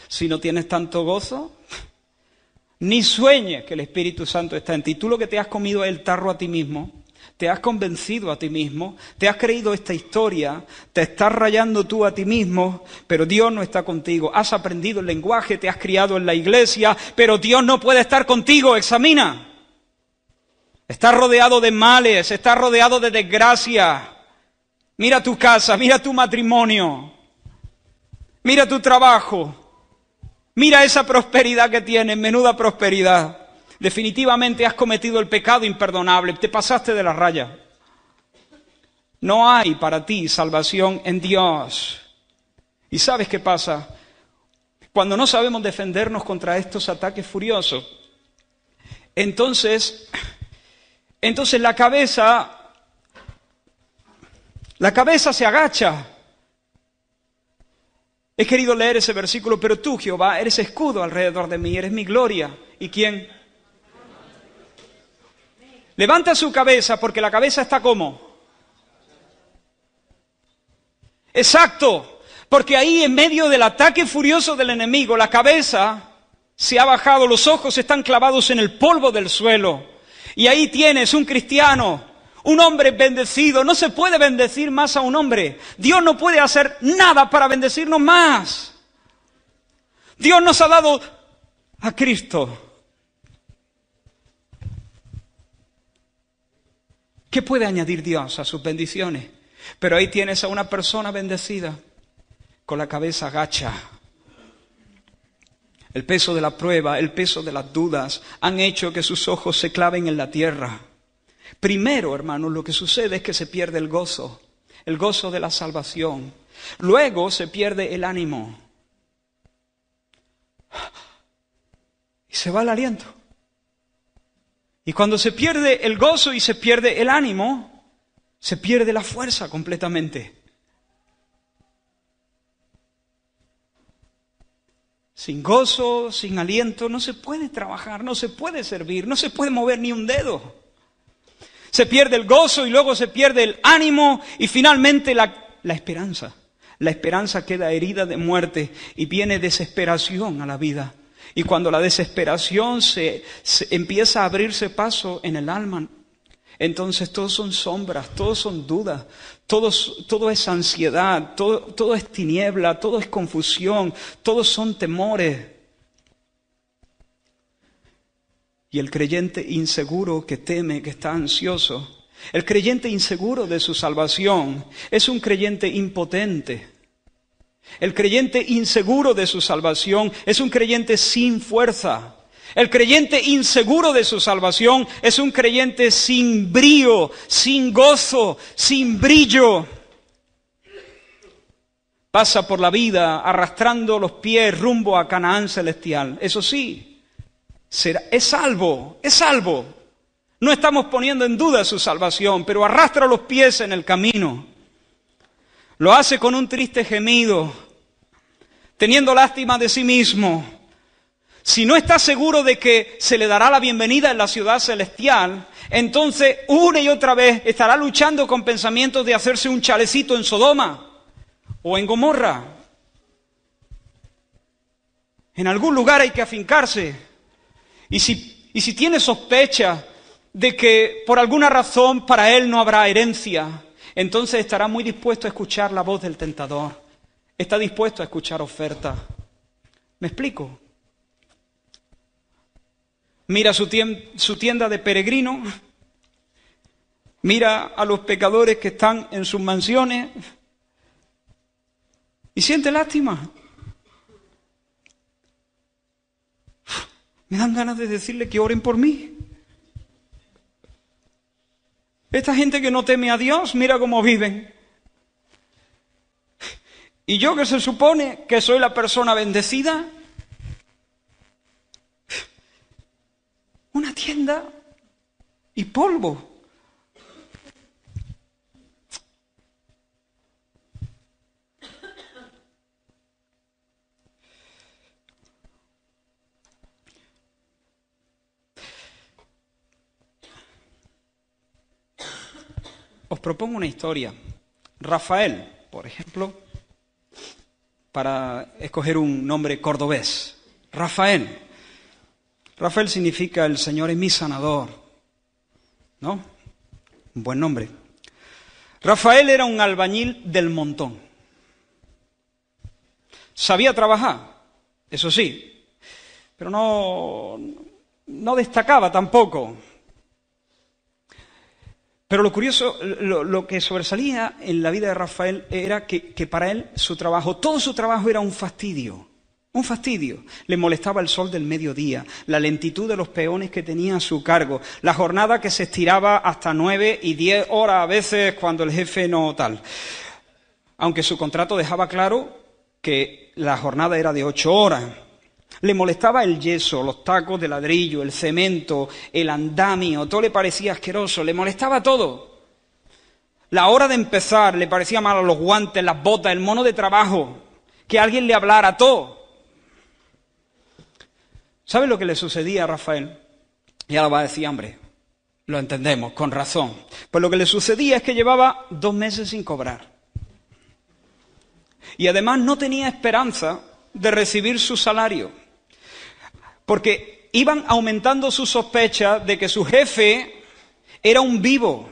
Si no tienes tanto gozo, ni sueñes que el Espíritu Santo está en ti. Tú lo que te has comido es el tarro a ti mismo, te has convencido a ti mismo, te has creído esta historia, te estás rayando tú a ti mismo, pero Dios no está contigo. Has aprendido el lenguaje, te has criado en la iglesia, pero Dios no puede estar contigo. Examina. Estás rodeado de males, estás rodeado de desgracia. Mira tu casa, mira tu matrimonio, mira tu trabajo, Mira esa prosperidad que tienes, menuda prosperidad. Definitivamente has cometido el pecado imperdonable, te pasaste de la raya. No hay para ti salvación en Dios. ¿Y sabes qué pasa? Cuando no sabemos defendernos contra estos ataques furiosos, entonces, entonces la cabeza, la cabeza se agacha He querido leer ese versículo, pero tú, Jehová, eres escudo alrededor de mí, eres mi gloria. ¿Y quién? Levanta su cabeza porque la cabeza está como. Exacto, porque ahí en medio del ataque furioso del enemigo, la cabeza se ha bajado, los ojos están clavados en el polvo del suelo. Y ahí tienes un cristiano un hombre bendecido, no se puede bendecir más a un hombre. Dios no puede hacer nada para bendecirnos más. Dios nos ha dado a Cristo. ¿Qué puede añadir Dios a sus bendiciones? Pero ahí tienes a una persona bendecida con la cabeza gacha. El peso de la prueba, el peso de las dudas han hecho que sus ojos se claven en la tierra. Primero, hermanos, lo que sucede es que se pierde el gozo, el gozo de la salvación. Luego se pierde el ánimo. Y se va el aliento. Y cuando se pierde el gozo y se pierde el ánimo, se pierde la fuerza completamente. Sin gozo, sin aliento, no se puede trabajar, no se puede servir, no se puede mover ni un dedo. Se pierde el gozo y luego se pierde el ánimo y finalmente la, esperanza. La esperanza queda herida de muerte y viene desesperación a la vida. Y cuando la desesperación se, empieza a abrirse paso en el alma, entonces todos son sombras, todos son dudas, todo es ansiedad, todo, todo es tiniebla, todo es confusión, todos son temores. y el creyente inseguro que teme, que está ansioso. El creyente inseguro de su salvación es un creyente impotente. El creyente inseguro de su salvación es un creyente sin fuerza. El creyente inseguro de su salvación es un creyente sin brío, sin gozo, sin brillo. Pasa por la vida arrastrando los pies rumbo a Canaán celestial. Eso sí, es salvo, es salvo. No estamos poniendo en duda su salvación, pero arrastra los pies en el camino. Lo hace con un triste gemido, teniendo lástima de sí mismo. Si no está seguro de que se le dará la bienvenida en la ciudad celestial, entonces una y otra vez estará luchando con pensamientos de hacerse un chalecito en Sodoma o en Gomorra. En algún lugar hay que afincarse. Y si, tiene sospecha de que por alguna razón para él no habrá herencia, entonces estará muy dispuesto a escuchar la voz del tentador, está dispuesto a escuchar ofertas. ¿Me explico? Mira su, tienda de peregrino, mira a los pecadores que están en sus mansiones y siente lástima. Me dan ganas de decirle que oren por mí. Esta gente que no teme a Dios, mira cómo viven. Y yo que se supone que soy la persona bendecida, una tienda y polvo. os propongo una historia. Rafael, por ejemplo, para escoger un nombre cordobés. Rafael. Rafael significa el Señor es mi sanador. ¿No? Un buen nombre. Rafael era un albañil del montón. Sabía trabajar, eso sí, pero no, no destacaba tampoco. Pero lo curioso, lo, que sobresalía en la vida de Rafael era que, que, para él su trabajo, todo su trabajo era un fastidio. Un fastidio. Le molestaba el sol del mediodía, la lentitud de los peones que tenía a su cargo, la jornada que se estiraba hasta nueve y diez horas a veces cuando el jefe no tal. Aunque su contrato dejaba claro que la jornada era de ocho horas. Le molestaba el yeso, los tacos de ladrillo, el cemento, el andamio, todo le parecía asqueroso, le molestaba todo. La hora de empezar le parecía mal a los guantes, las botas, el mono de trabajo, que alguien le hablara, todo. ¿Sabe lo que le sucedía a Rafael? Y ahora va a decir, hombre, lo entendemos, con razón. Pues lo que le sucedía es que llevaba dos meses sin cobrar. Y además no tenía esperanza de recibir su salario, porque iban aumentando su sospecha de que su jefe era un vivo,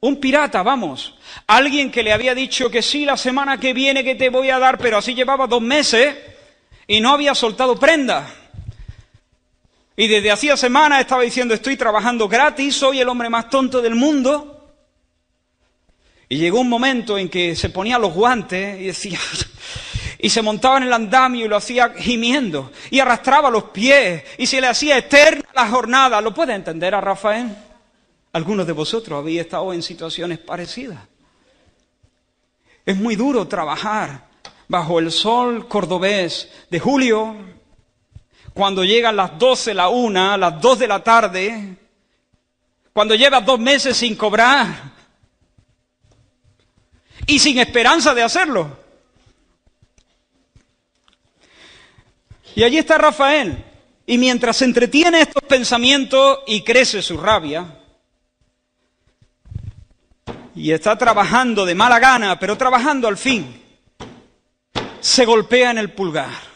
un pirata, vamos, alguien que le había dicho que sí la semana que viene que te voy a dar, pero así llevaba dos meses y no había soltado prenda. Y desde hacía semanas estaba diciendo, estoy trabajando gratis, soy el hombre más tonto del mundo. Y llegó un momento en que se ponía los guantes y decía, y se montaba en el andamio y lo hacía gimiendo y arrastraba los pies y se le hacía eterna la jornada. ¿Lo puede entender a Rafael? Algunos de vosotros habéis estado en situaciones parecidas. Es muy duro trabajar bajo el sol cordobés de julio, cuando llegan las 12, la 1, las 2 de la tarde, cuando llevas dos meses sin cobrar y sin esperanza de hacerlo. Y allí está Rafael. Y mientras entretiene estos pensamientos y crece su rabia, y está trabajando de mala gana, pero trabajando al fin, se golpea en el pulgar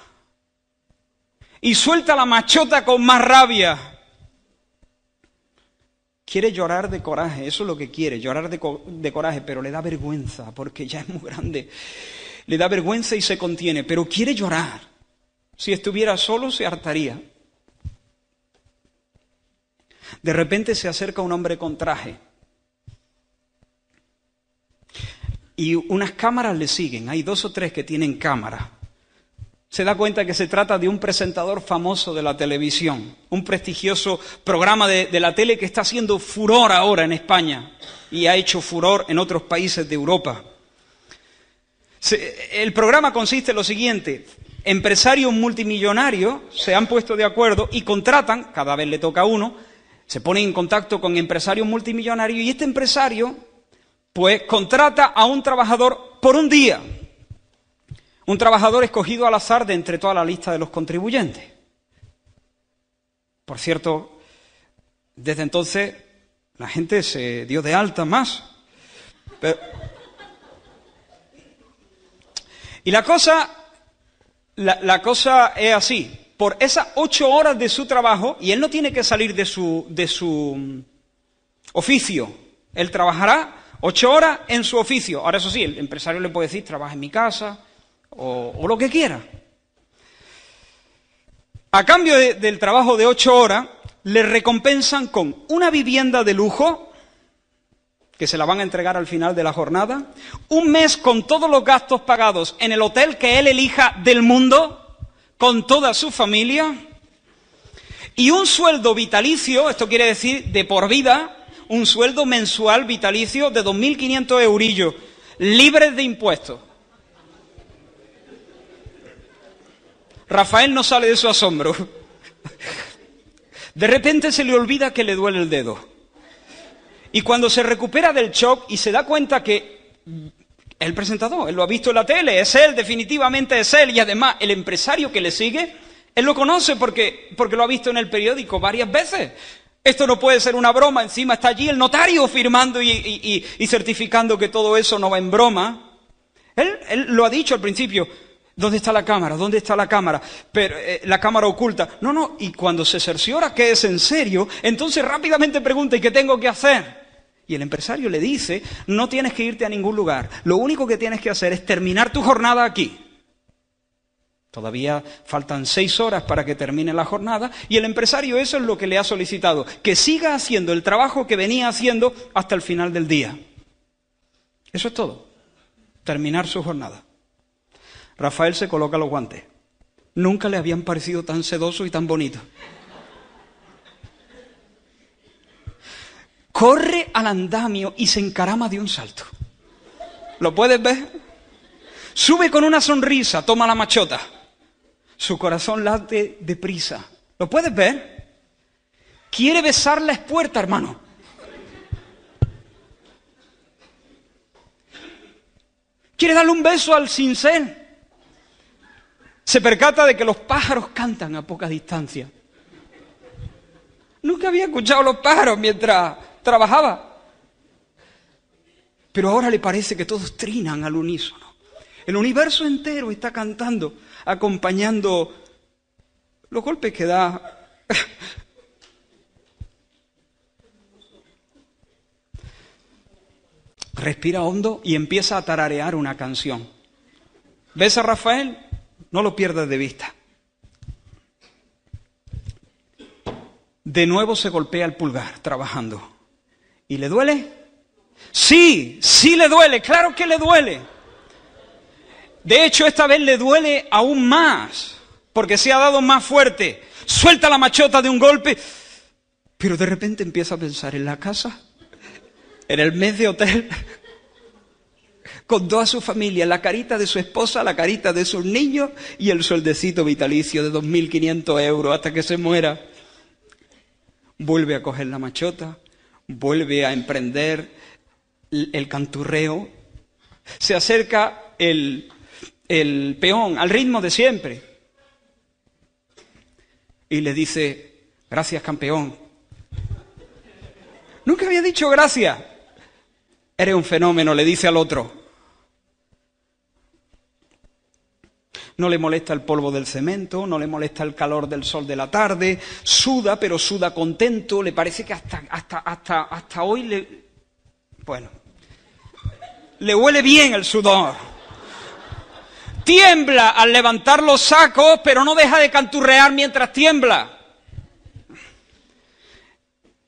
y suelta la machota con más rabia. Quiere llorar de coraje, eso es lo que quiere, llorar de, de, coraje, pero le da vergüenza porque ya es muy grande. Le da vergüenza y se contiene, pero quiere llorar. Si estuviera solo se hartaría. De repente se acerca un hombre con traje. Y unas cámaras le siguen. Hay dos o tres que tienen cámaras. Se da cuenta que se trata de un presentador famoso de la televisión, un prestigioso programa de, la tele que está haciendo furor ahora en España y ha hecho furor en otros países de Europa. el programa consiste en lo siguiente, empresarios multimillonarios se han puesto de acuerdo y contratan, cada vez le toca a uno, se pone en contacto con empresarios multimillonarios y este empresario, pues, contrata a un trabajador por un día. Un trabajador escogido al azar de entre toda la lista de los contribuyentes. Por cierto, desde entonces la gente se dio de alta más. Y la cosa la, cosa es así. Por esas ocho horas de su trabajo, y él no tiene que salir de su, de su mm, oficio, él trabajará ocho horas en su oficio. Ahora eso sí, el empresario le puede decir, trabaja en mi casa o, lo que quiera. A cambio del trabajo de ocho horas, le recompensan con una vivienda de lujo que se la van a entregar al final de la jornada, un mes con todos los gastos pagados en el hotel que él elija del mundo, con toda su familia, y un sueldo vitalicio, esto quiere decir de por vida, un sueldo mensual vitalicio de 2.500 eurillos, libres de impuestos. Rafael no sale de su asombro. De repente se le olvida que le duele el dedo. Y cuando se recupera del shock y se da cuenta que el presentador, él lo ha visto en la tele, es él, definitivamente es él, y además el empresario que le sigue, él lo conoce porque, porque lo ha visto en el periódico varias veces. Esto no puede ser una broma, encima está allí el notario firmando y, certificando que todo eso no va en broma. Él, lo ha dicho al principio, ¿dónde está la cámara? ¿Dónde está la cámara? Pero eh, la cámara oculta. No, no, y cuando se cerciora que es en serio, entonces rápidamente pregunta, ¿y qué tengo que hacer? Y el empresario le dice, no tienes que irte a ningún lugar, lo único que tienes que hacer es terminar tu jornada aquí. Todavía faltan seis horas para que termine la jornada y el empresario eso es lo que le ha solicitado, que siga haciendo el trabajo que venía haciendo hasta el final del día. Eso es todo, terminar su jornada. Rafael se coloca los guantes. Nunca le habían parecido tan sedoso y tan bonito. corre al andamio y se encarama de un salto. ¿Lo puedes ver? Sube con una sonrisa, toma la machota. Su corazón late deprisa. ¿Lo puedes ver? Quiere besar la espuerta, hermano. Quiere darle un beso al cincel. Se percata de que los pájaros cantan a poca distancia. Nunca había escuchado a los pájaros mientras trabajaba. Pero ahora le parece que todos trinan al unísono. El universo entero está cantando, acompañando los golpes que da. Respira hondo y empieza a tararear una canción. ¿Ves a Rafael? No lo pierdas de vista. De nuevo se golpea el pulgar trabajando. ¿Y le duele? Sí, sí le duele, claro que le duele. De hecho, esta vez le duele aún más, porque se ha dado más fuerte. Suelta la machota de un golpe, pero de repente empieza a pensar en la casa, en el mes de hotel, con toda su familia, la carita de su esposa, la carita de sus niños y el sueldecito vitalicio de 2.500 euros hasta que se muera. Vuelve a coger la machota, vuelve a emprender el canturreo, se acerca el, peón al ritmo de siempre y le dice, gracias campeón. Nunca había dicho gracias. Eres un fenómeno, le dice al otro. no le molesta el polvo del cemento, no le molesta el calor del sol de la tarde, suda, pero suda contento, le parece que hasta, hasta, hasta, hasta hoy le... Bueno, le huele bien el sudor. Tiembla al levantar los sacos, pero no deja de canturrear mientras tiembla.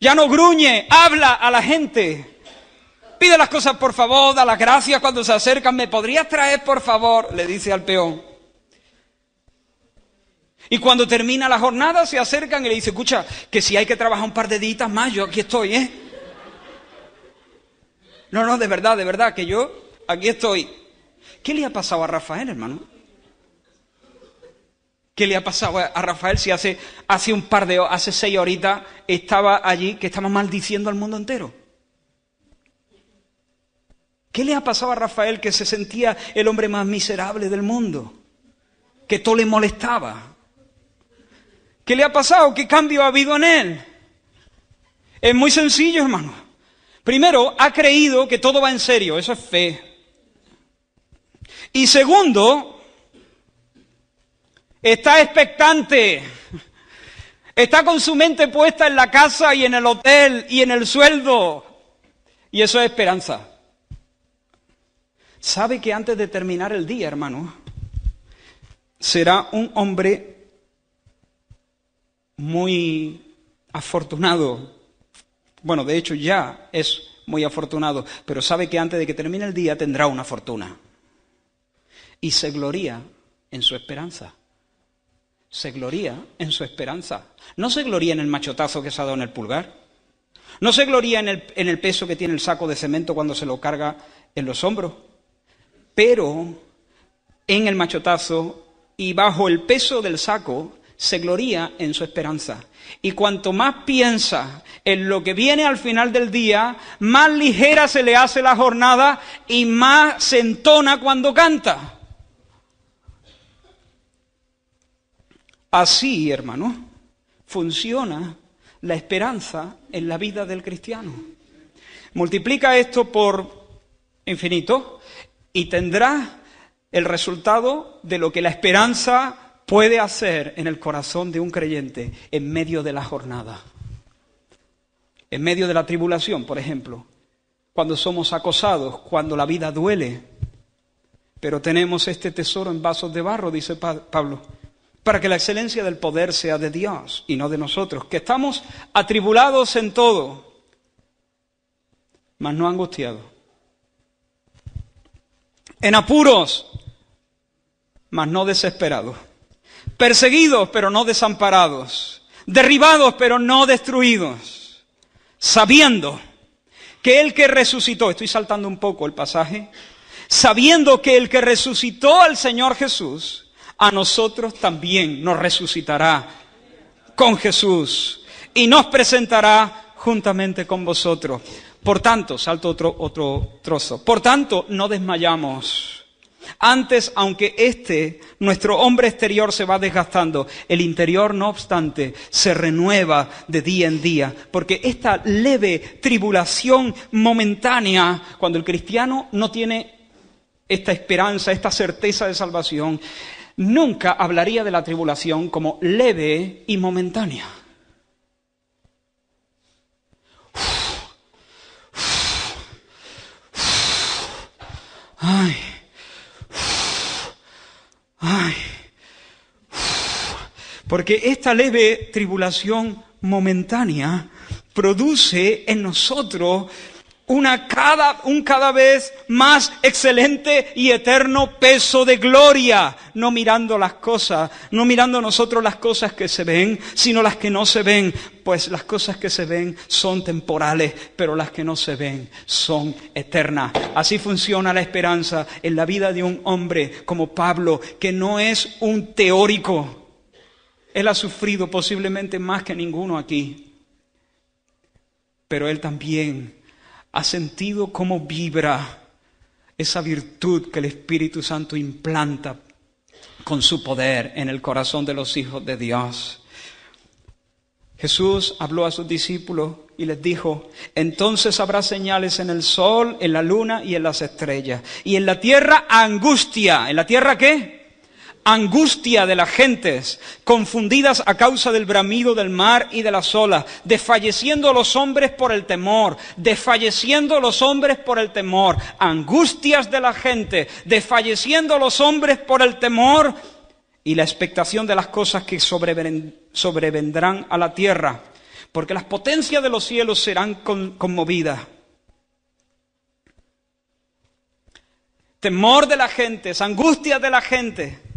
Ya no gruñe, habla a la gente. Pide las cosas por favor, da las gracias cuando se acercan. ¿Me podrías traer por favor? Le dice al peón. Y cuando termina la jornada se acercan y le dicen, escucha, que si hay que trabajar un par de días más, yo aquí estoy, ¿eh? No, no, de verdad, de verdad, que yo aquí estoy. ¿Qué le ha pasado a Rafael, hermano? ¿Qué le ha pasado a Rafael si hace, hace un par de hace seis horitas estaba allí que estaba maldiciendo al mundo entero? ¿Qué le ha pasado a Rafael que se sentía el hombre más miserable del mundo? Que todo le molestaba. ¿Qué le ha pasado? ¿Qué cambio ha habido en él? Es muy sencillo, hermano. Primero, ha creído que todo va en serio, eso es fe. Y segundo, está expectante. Está con su mente puesta en la casa y en el hotel y en el sueldo. Y eso es esperanza. Sabe que antes de terminar el día, hermano, será un hombre muy afortunado. Bueno, de hecho ya es muy afortunado, pero sabe que antes de que termine el día tendrá una fortuna. Y se gloría en su esperanza. Se gloría en su esperanza. No se gloría en el machotazo que se ha dado en el pulgar. No se gloría en el, en el peso que tiene el saco de cemento cuando se lo carga en los hombros. Pero en el machotazo y bajo el peso del saco se gloría en su esperanza. Y cuanto más piensa en lo que viene al final del día, más ligera se le hace la jornada y más se entona cuando canta. Así, hermano, funciona la esperanza en la vida del cristiano. Multiplica esto por infinito y tendrás el resultado de lo que la esperanza puede hacer en el corazón de un creyente en medio de la jornada. En medio de la tribulación, por ejemplo, cuando somos acosados, cuando la vida duele, pero tenemos este tesoro en vasos de barro, dice Pablo, para que la excelencia del poder sea de Dios y no de nosotros, que estamos atribulados en todo, mas no angustiados, en apuros, mas no desesperados perseguidos pero no desamparados, derribados pero no destruidos, sabiendo que el que resucitó, estoy saltando un poco el pasaje, sabiendo que el que resucitó al Señor Jesús, a nosotros también nos resucitará con Jesús y nos presentará juntamente con vosotros. Por tanto, salto otro, otro trozo, por tanto, no desmayamos. Antes, aunque este, nuestro hombre exterior se va desgastando, el interior, no obstante, se renueva de día en día, porque esta leve tribulación momentánea, cuando el cristiano no tiene esta esperanza, esta certeza de salvación, nunca hablaría de la tribulación como leve y momentánea. ay. Ay, porque esta leve tribulación momentánea produce en nosotros una cada, un cada vez más excelente y eterno peso de gloria, no mirando las cosas, no mirando nosotros las cosas que se ven, sino las que no se ven, pues las cosas que se ven son temporales, pero las que no se ven son eternas. Así funciona la esperanza en la vida de un hombre como Pablo, que no es un teórico. Él ha sufrido posiblemente más que ninguno aquí, pero él también ha sentido cómo vibra esa virtud que el Espíritu Santo implanta con su poder en el corazón de los hijos de Dios? Jesús habló a sus discípulos y les dijo, entonces habrá señales en el sol, en la luna y en las estrellas. Y en la tierra angustia. ¿En la tierra qué? angustia de las gentes, confundidas a causa del bramido del mar y de las olas, desfalleciendo los hombres por el temor, desfalleciendo los hombres por el temor, angustias de la gente, desfalleciendo los hombres por el temor y la expectación de las cosas que sobrevendrán a la tierra, porque las potencias de los cielos serán conmovidas. Temor de la gente, angustia de la gente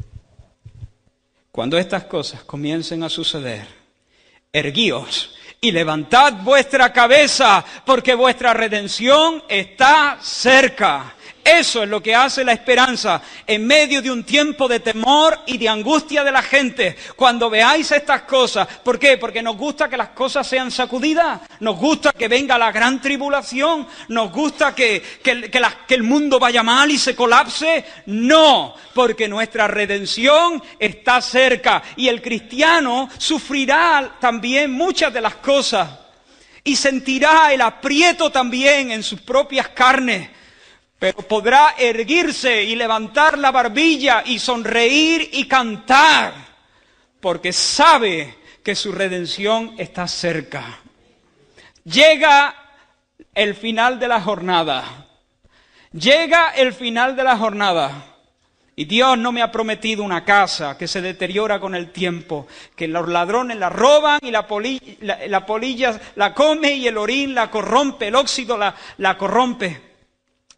cuando estas cosas comiencen a suceder, erguíos y levantad vuestra cabeza, porque vuestra redención está cerca. Eso es lo que hace la esperanza en medio de un tiempo de temor y de angustia de la gente. Cuando veáis estas cosas, ¿por qué? Porque nos gusta que las cosas sean sacudidas, nos gusta que venga la gran tribulación, nos gusta que, el mundo vaya mal y se colapse. No, porque nuestra redención está cerca y el cristiano sufrirá también muchas de las cosas y sentirá el aprieto también en sus propias carnes pero podrá erguirse y levantar la barbilla y sonreír y cantar, porque sabe que su redención está cerca. Llega el final de la jornada. Llega el final de la jornada. Y Dios no me ha prometido una casa que se deteriora con el tiempo, que los ladrones la roban y la, polilla la, la come y el orín la corrompe, el óxido la, la corrompe.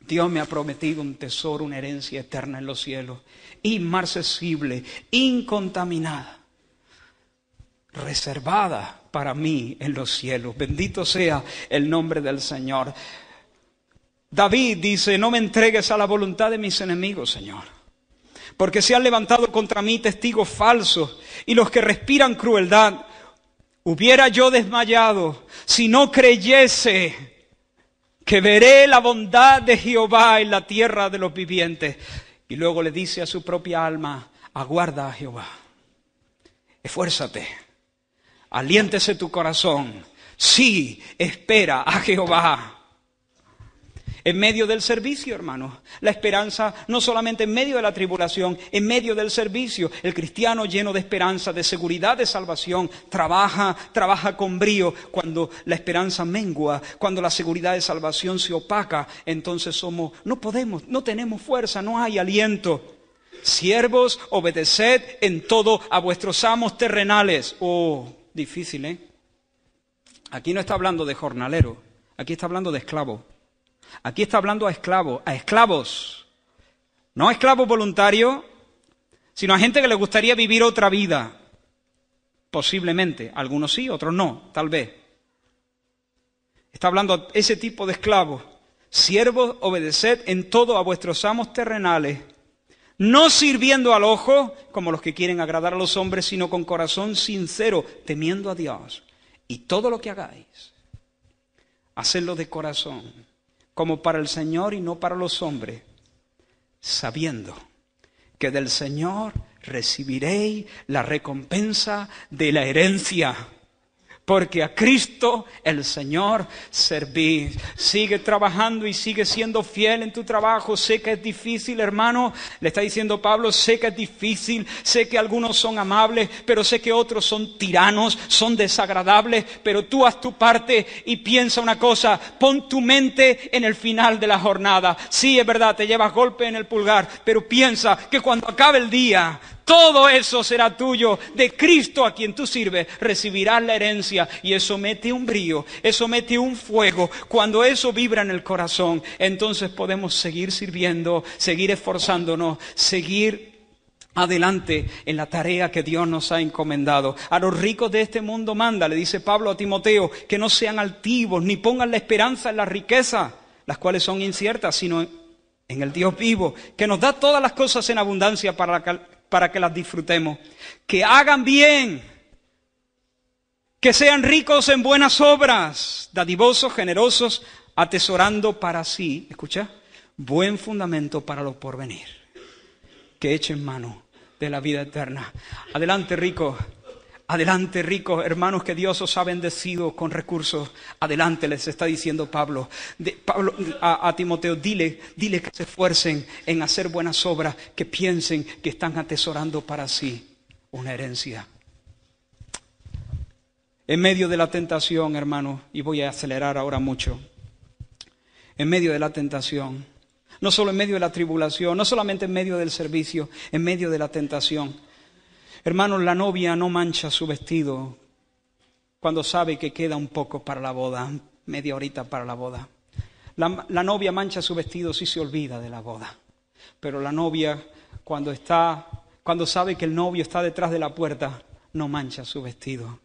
Dios me ha prometido un tesoro, una herencia eterna en los cielos, inmarcesible, incontaminada, reservada para mí en los cielos. Bendito sea el nombre del Señor. David dice, no me entregues a la voluntad de mis enemigos, Señor, porque se han levantado contra mí testigos falsos y los que respiran crueldad. Hubiera yo desmayado si no creyese que veré la bondad de Jehová en la tierra de los vivientes. Y luego le dice a su propia alma, aguarda a Jehová, esfuérzate, aliéntese tu corazón, sí, espera a Jehová. En medio del servicio, hermano. La esperanza no solamente en medio de la tribulación, en medio del servicio. El cristiano lleno de esperanza, de seguridad, de salvación, trabaja, trabaja con brío. Cuando la esperanza mengua, cuando la seguridad de salvación se opaca, entonces somos, no podemos, no tenemos fuerza, no hay aliento. Siervos, obedeced en todo a vuestros amos terrenales. Oh, difícil, ¿eh? Aquí no está hablando de jornalero, aquí está hablando de esclavo. Aquí está hablando a esclavos, a esclavos. No a esclavos voluntarios, sino a gente que le gustaría vivir otra vida. Posiblemente. Algunos sí, otros no, tal vez. Está hablando a ese tipo de esclavos. Siervos, obedeced en todo a vuestros amos terrenales, no sirviendo al ojo como los que quieren agradar a los hombres, sino con corazón sincero, temiendo a Dios. Y todo lo que hagáis, hacedlo de corazón, como para el Señor y no para los hombres, sabiendo que del Señor recibiréis la recompensa de la herencia porque a Cristo el Señor serví. Sigue trabajando y sigue siendo fiel en tu trabajo. Sé que es difícil, hermano. Le está diciendo Pablo, sé que es difícil, sé que algunos son amables, pero sé que otros son tiranos, son desagradables, pero tú haz tu parte y piensa una cosa, pon tu mente en el final de la jornada. Sí, es verdad, te llevas golpe en el pulgar, pero piensa que cuando acabe el día, todo eso será tuyo. De Cristo a quien tú sirves, recibirás la herencia. Y eso mete un brío, eso mete un fuego. Cuando eso vibra en el corazón, entonces podemos seguir sirviendo, seguir esforzándonos, seguir adelante en la tarea que Dios nos ha encomendado. A los ricos de este mundo manda, le dice Pablo a Timoteo, que no sean altivos, ni pongan la esperanza en la riqueza, las cuales son inciertas, sino en el Dios vivo, que nos da todas las cosas en abundancia para la para que las disfrutemos. Que hagan bien, que sean ricos en buenas obras, dadivosos, generosos, atesorando para sí, escucha, buen fundamento para lo porvenir. Que echen mano de la vida eterna. Adelante, rico. Adelante ricos, hermanos, que Dios os ha bendecido con recursos. Adelante, les está diciendo Pablo. Pablo a, Timoteo, dile, dile que se esfuercen en hacer buenas obras, que piensen que están atesorando para sí una herencia. En medio de la tentación, hermanos, y voy a acelerar ahora mucho, en medio de la tentación, no solo en medio de la tribulación, no solamente en medio del servicio, en medio de la tentación. Hermanos, la novia no mancha su vestido cuando sabe que queda un poco para la boda, media horita para la boda. La, novia mancha su vestido si se olvida de la boda, pero la novia cuando está, cuando sabe que el novio está detrás de la puerta, no mancha su vestido.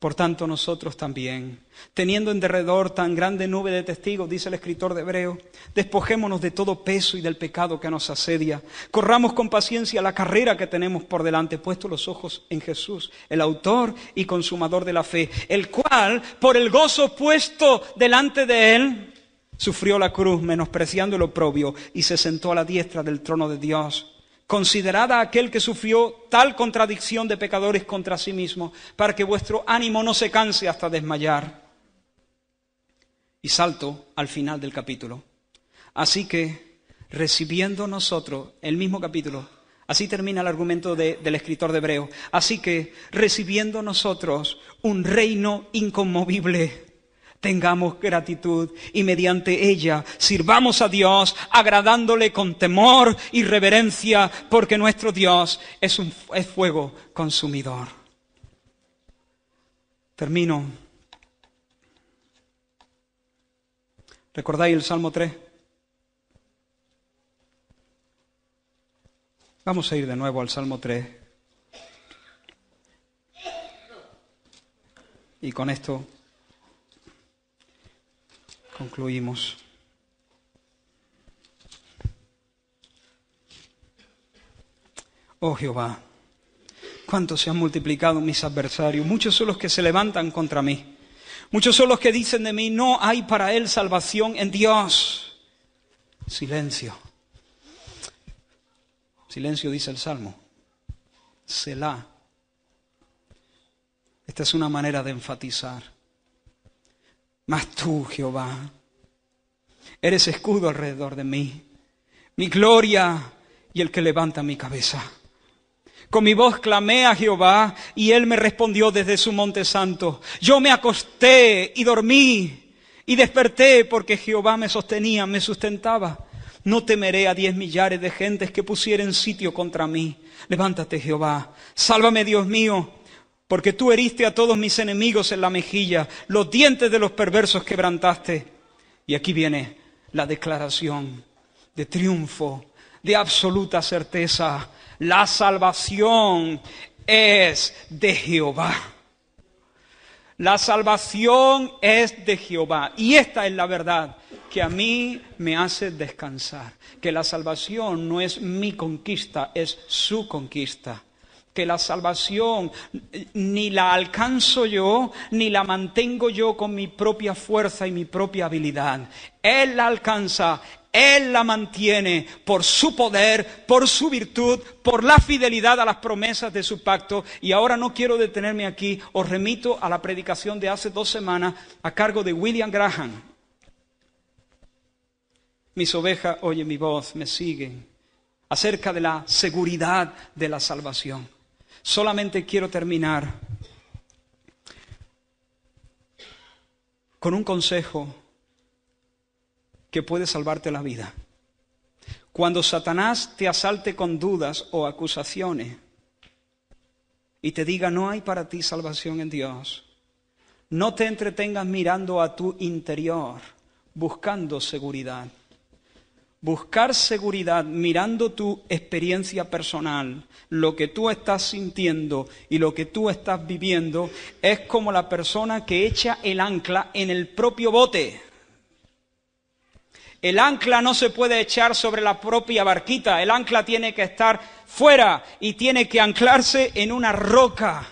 Por tanto, nosotros también, teniendo en derredor tan grande nube de testigos, dice el escritor de Hebreo, despojémonos de todo peso y del pecado que nos asedia. Corramos con paciencia la carrera que tenemos por delante, puesto los ojos en Jesús, el autor y consumador de la fe, el cual, por el gozo puesto delante de él, sufrió la cruz, menospreciando el oprobio, y se sentó a la diestra del trono de Dios. Considerad a aquel que sufrió tal contradicción de pecadores contra sí mismo, para que vuestro ánimo no se canse hasta desmayar. Y salto al final del capítulo. Así que, recibiendo nosotros el mismo capítulo, así termina el argumento del escritor de Hebreo, así que, recibiendo nosotros un reino inconmovible, tengamos gratitud y mediante ella sirvamos a Dios agradándole con temor y reverencia porque nuestro Dios es un fuego consumidor. Termino. ¿Recordáis el Salmo 3? Vamos a ir de nuevo al Salmo 3. Y con esto concluimos. Oh Jehová, cuánto se han multiplicado mis adversarios, muchos son los que se levantan contra mí, muchos son los que dicen de mí, no hay para él salvación en Dios. Silencio. Silencio dice el Salmo. Selah. Esta es una manera de enfatizar mas tú, Jehová, eres escudo alrededor de mí, mi gloria y el que levanta mi cabeza. Con mi voz clamé a Jehová y él me respondió desde su monte santo. Yo me acosté y dormí y desperté porque Jehová me sostenía, me sustentaba. No temeré a diez millares de gentes que pusieren sitio contra mí. Levántate, Jehová. Sálvame, Dios mío porque tú heriste a todos mis enemigos en la mejilla, los dientes de los perversos quebrantaste. Y aquí viene la declaración de triunfo, de absoluta certeza. La salvación es de Jehová. La salvación es de Jehová. Y esta es la verdad que a mí me hace descansar. Que la salvación no es mi conquista, es su conquista que la salvación ni la alcanzo yo, ni la mantengo yo con mi propia fuerza y mi propia habilidad. Él la alcanza, Él la mantiene por su poder, por su virtud, por la fidelidad a las promesas de su pacto. Y ahora no quiero detenerme aquí, os remito a la predicación de hace dos semanas a cargo de William Graham. Mis ovejas oyen mi voz, me siguen acerca de la seguridad de la salvación. Solamente quiero terminar con un consejo que puede salvarte la vida. Cuando Satanás te asalte con dudas o acusaciones y te diga no hay para ti salvación en Dios, no te entretengas mirando a tu interior, buscando seguridad. Buscar seguridad mirando tu experiencia personal, lo que tú estás sintiendo y lo que tú estás viviendo, es como la persona que echa el ancla en el propio bote. El ancla no se puede echar sobre la propia barquita, el ancla tiene que estar fuera y tiene que anclarse en una roca.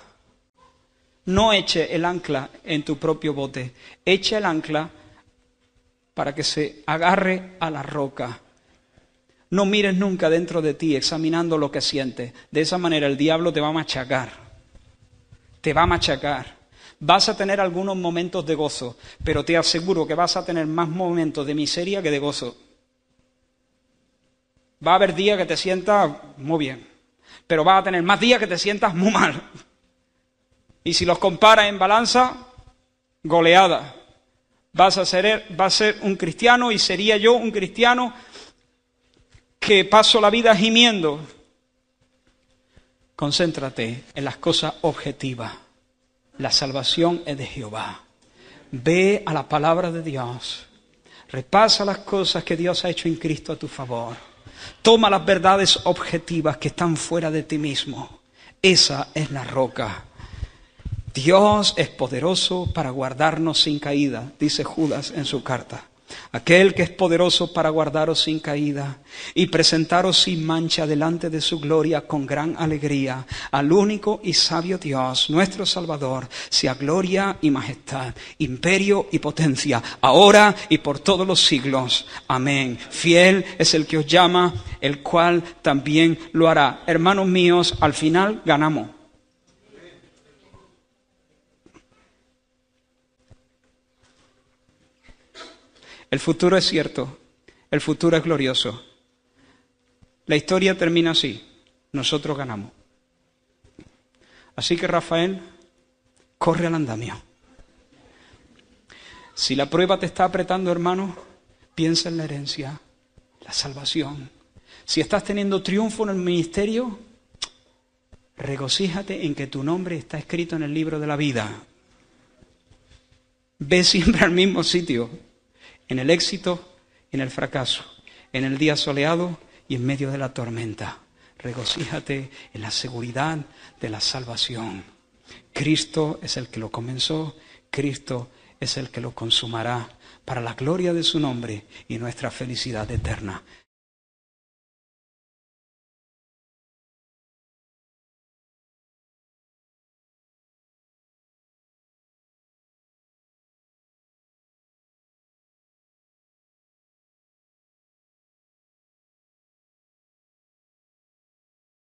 No eche el ancla en tu propio bote, echa el ancla para que se agarre a la roca. No mires nunca dentro de ti examinando lo que sientes. De esa manera el diablo te va a machacar. Te va a machacar. Vas a tener algunos momentos de gozo, pero te aseguro que vas a tener más momentos de miseria que de gozo. Va a haber días que te sientas muy bien, pero vas a tener más días que te sientas muy mal. Y si los comparas en balanza, goleada vas a ser, a ser un cristiano y sería yo un cristiano que paso la vida gimiendo. Concéntrate en las cosas objetivas. La salvación es de Jehová. Ve a la palabra de Dios. Repasa las cosas que Dios ha hecho en Cristo a tu favor. Toma las verdades objetivas que están fuera de ti mismo. Esa es la roca Dios es poderoso para guardarnos sin caída, dice Judas en su carta. Aquel que es poderoso para guardaros sin caída y presentaros sin mancha delante de su gloria con gran alegría, al único y sabio Dios, nuestro Salvador, sea gloria y majestad, imperio y potencia, ahora y por todos los siglos. Amén. Fiel es el que os llama, el cual también lo hará. Hermanos míos, al final ganamos. El futuro es cierto, el futuro es glorioso. La historia termina así, nosotros ganamos. Así que Rafael, corre al andamio. Si la prueba te está apretando, hermano, piensa en la herencia, la salvación. Si estás teniendo triunfo en el ministerio, regocíjate en que tu nombre está escrito en el libro de la vida. Ve siempre al mismo sitio en el éxito, en el fracaso, en el día soleado y en medio de la tormenta. Regocíjate en la seguridad de la salvación. Cristo es el que lo comenzó, Cristo es el que lo consumará para la gloria de su nombre y nuestra felicidad eterna.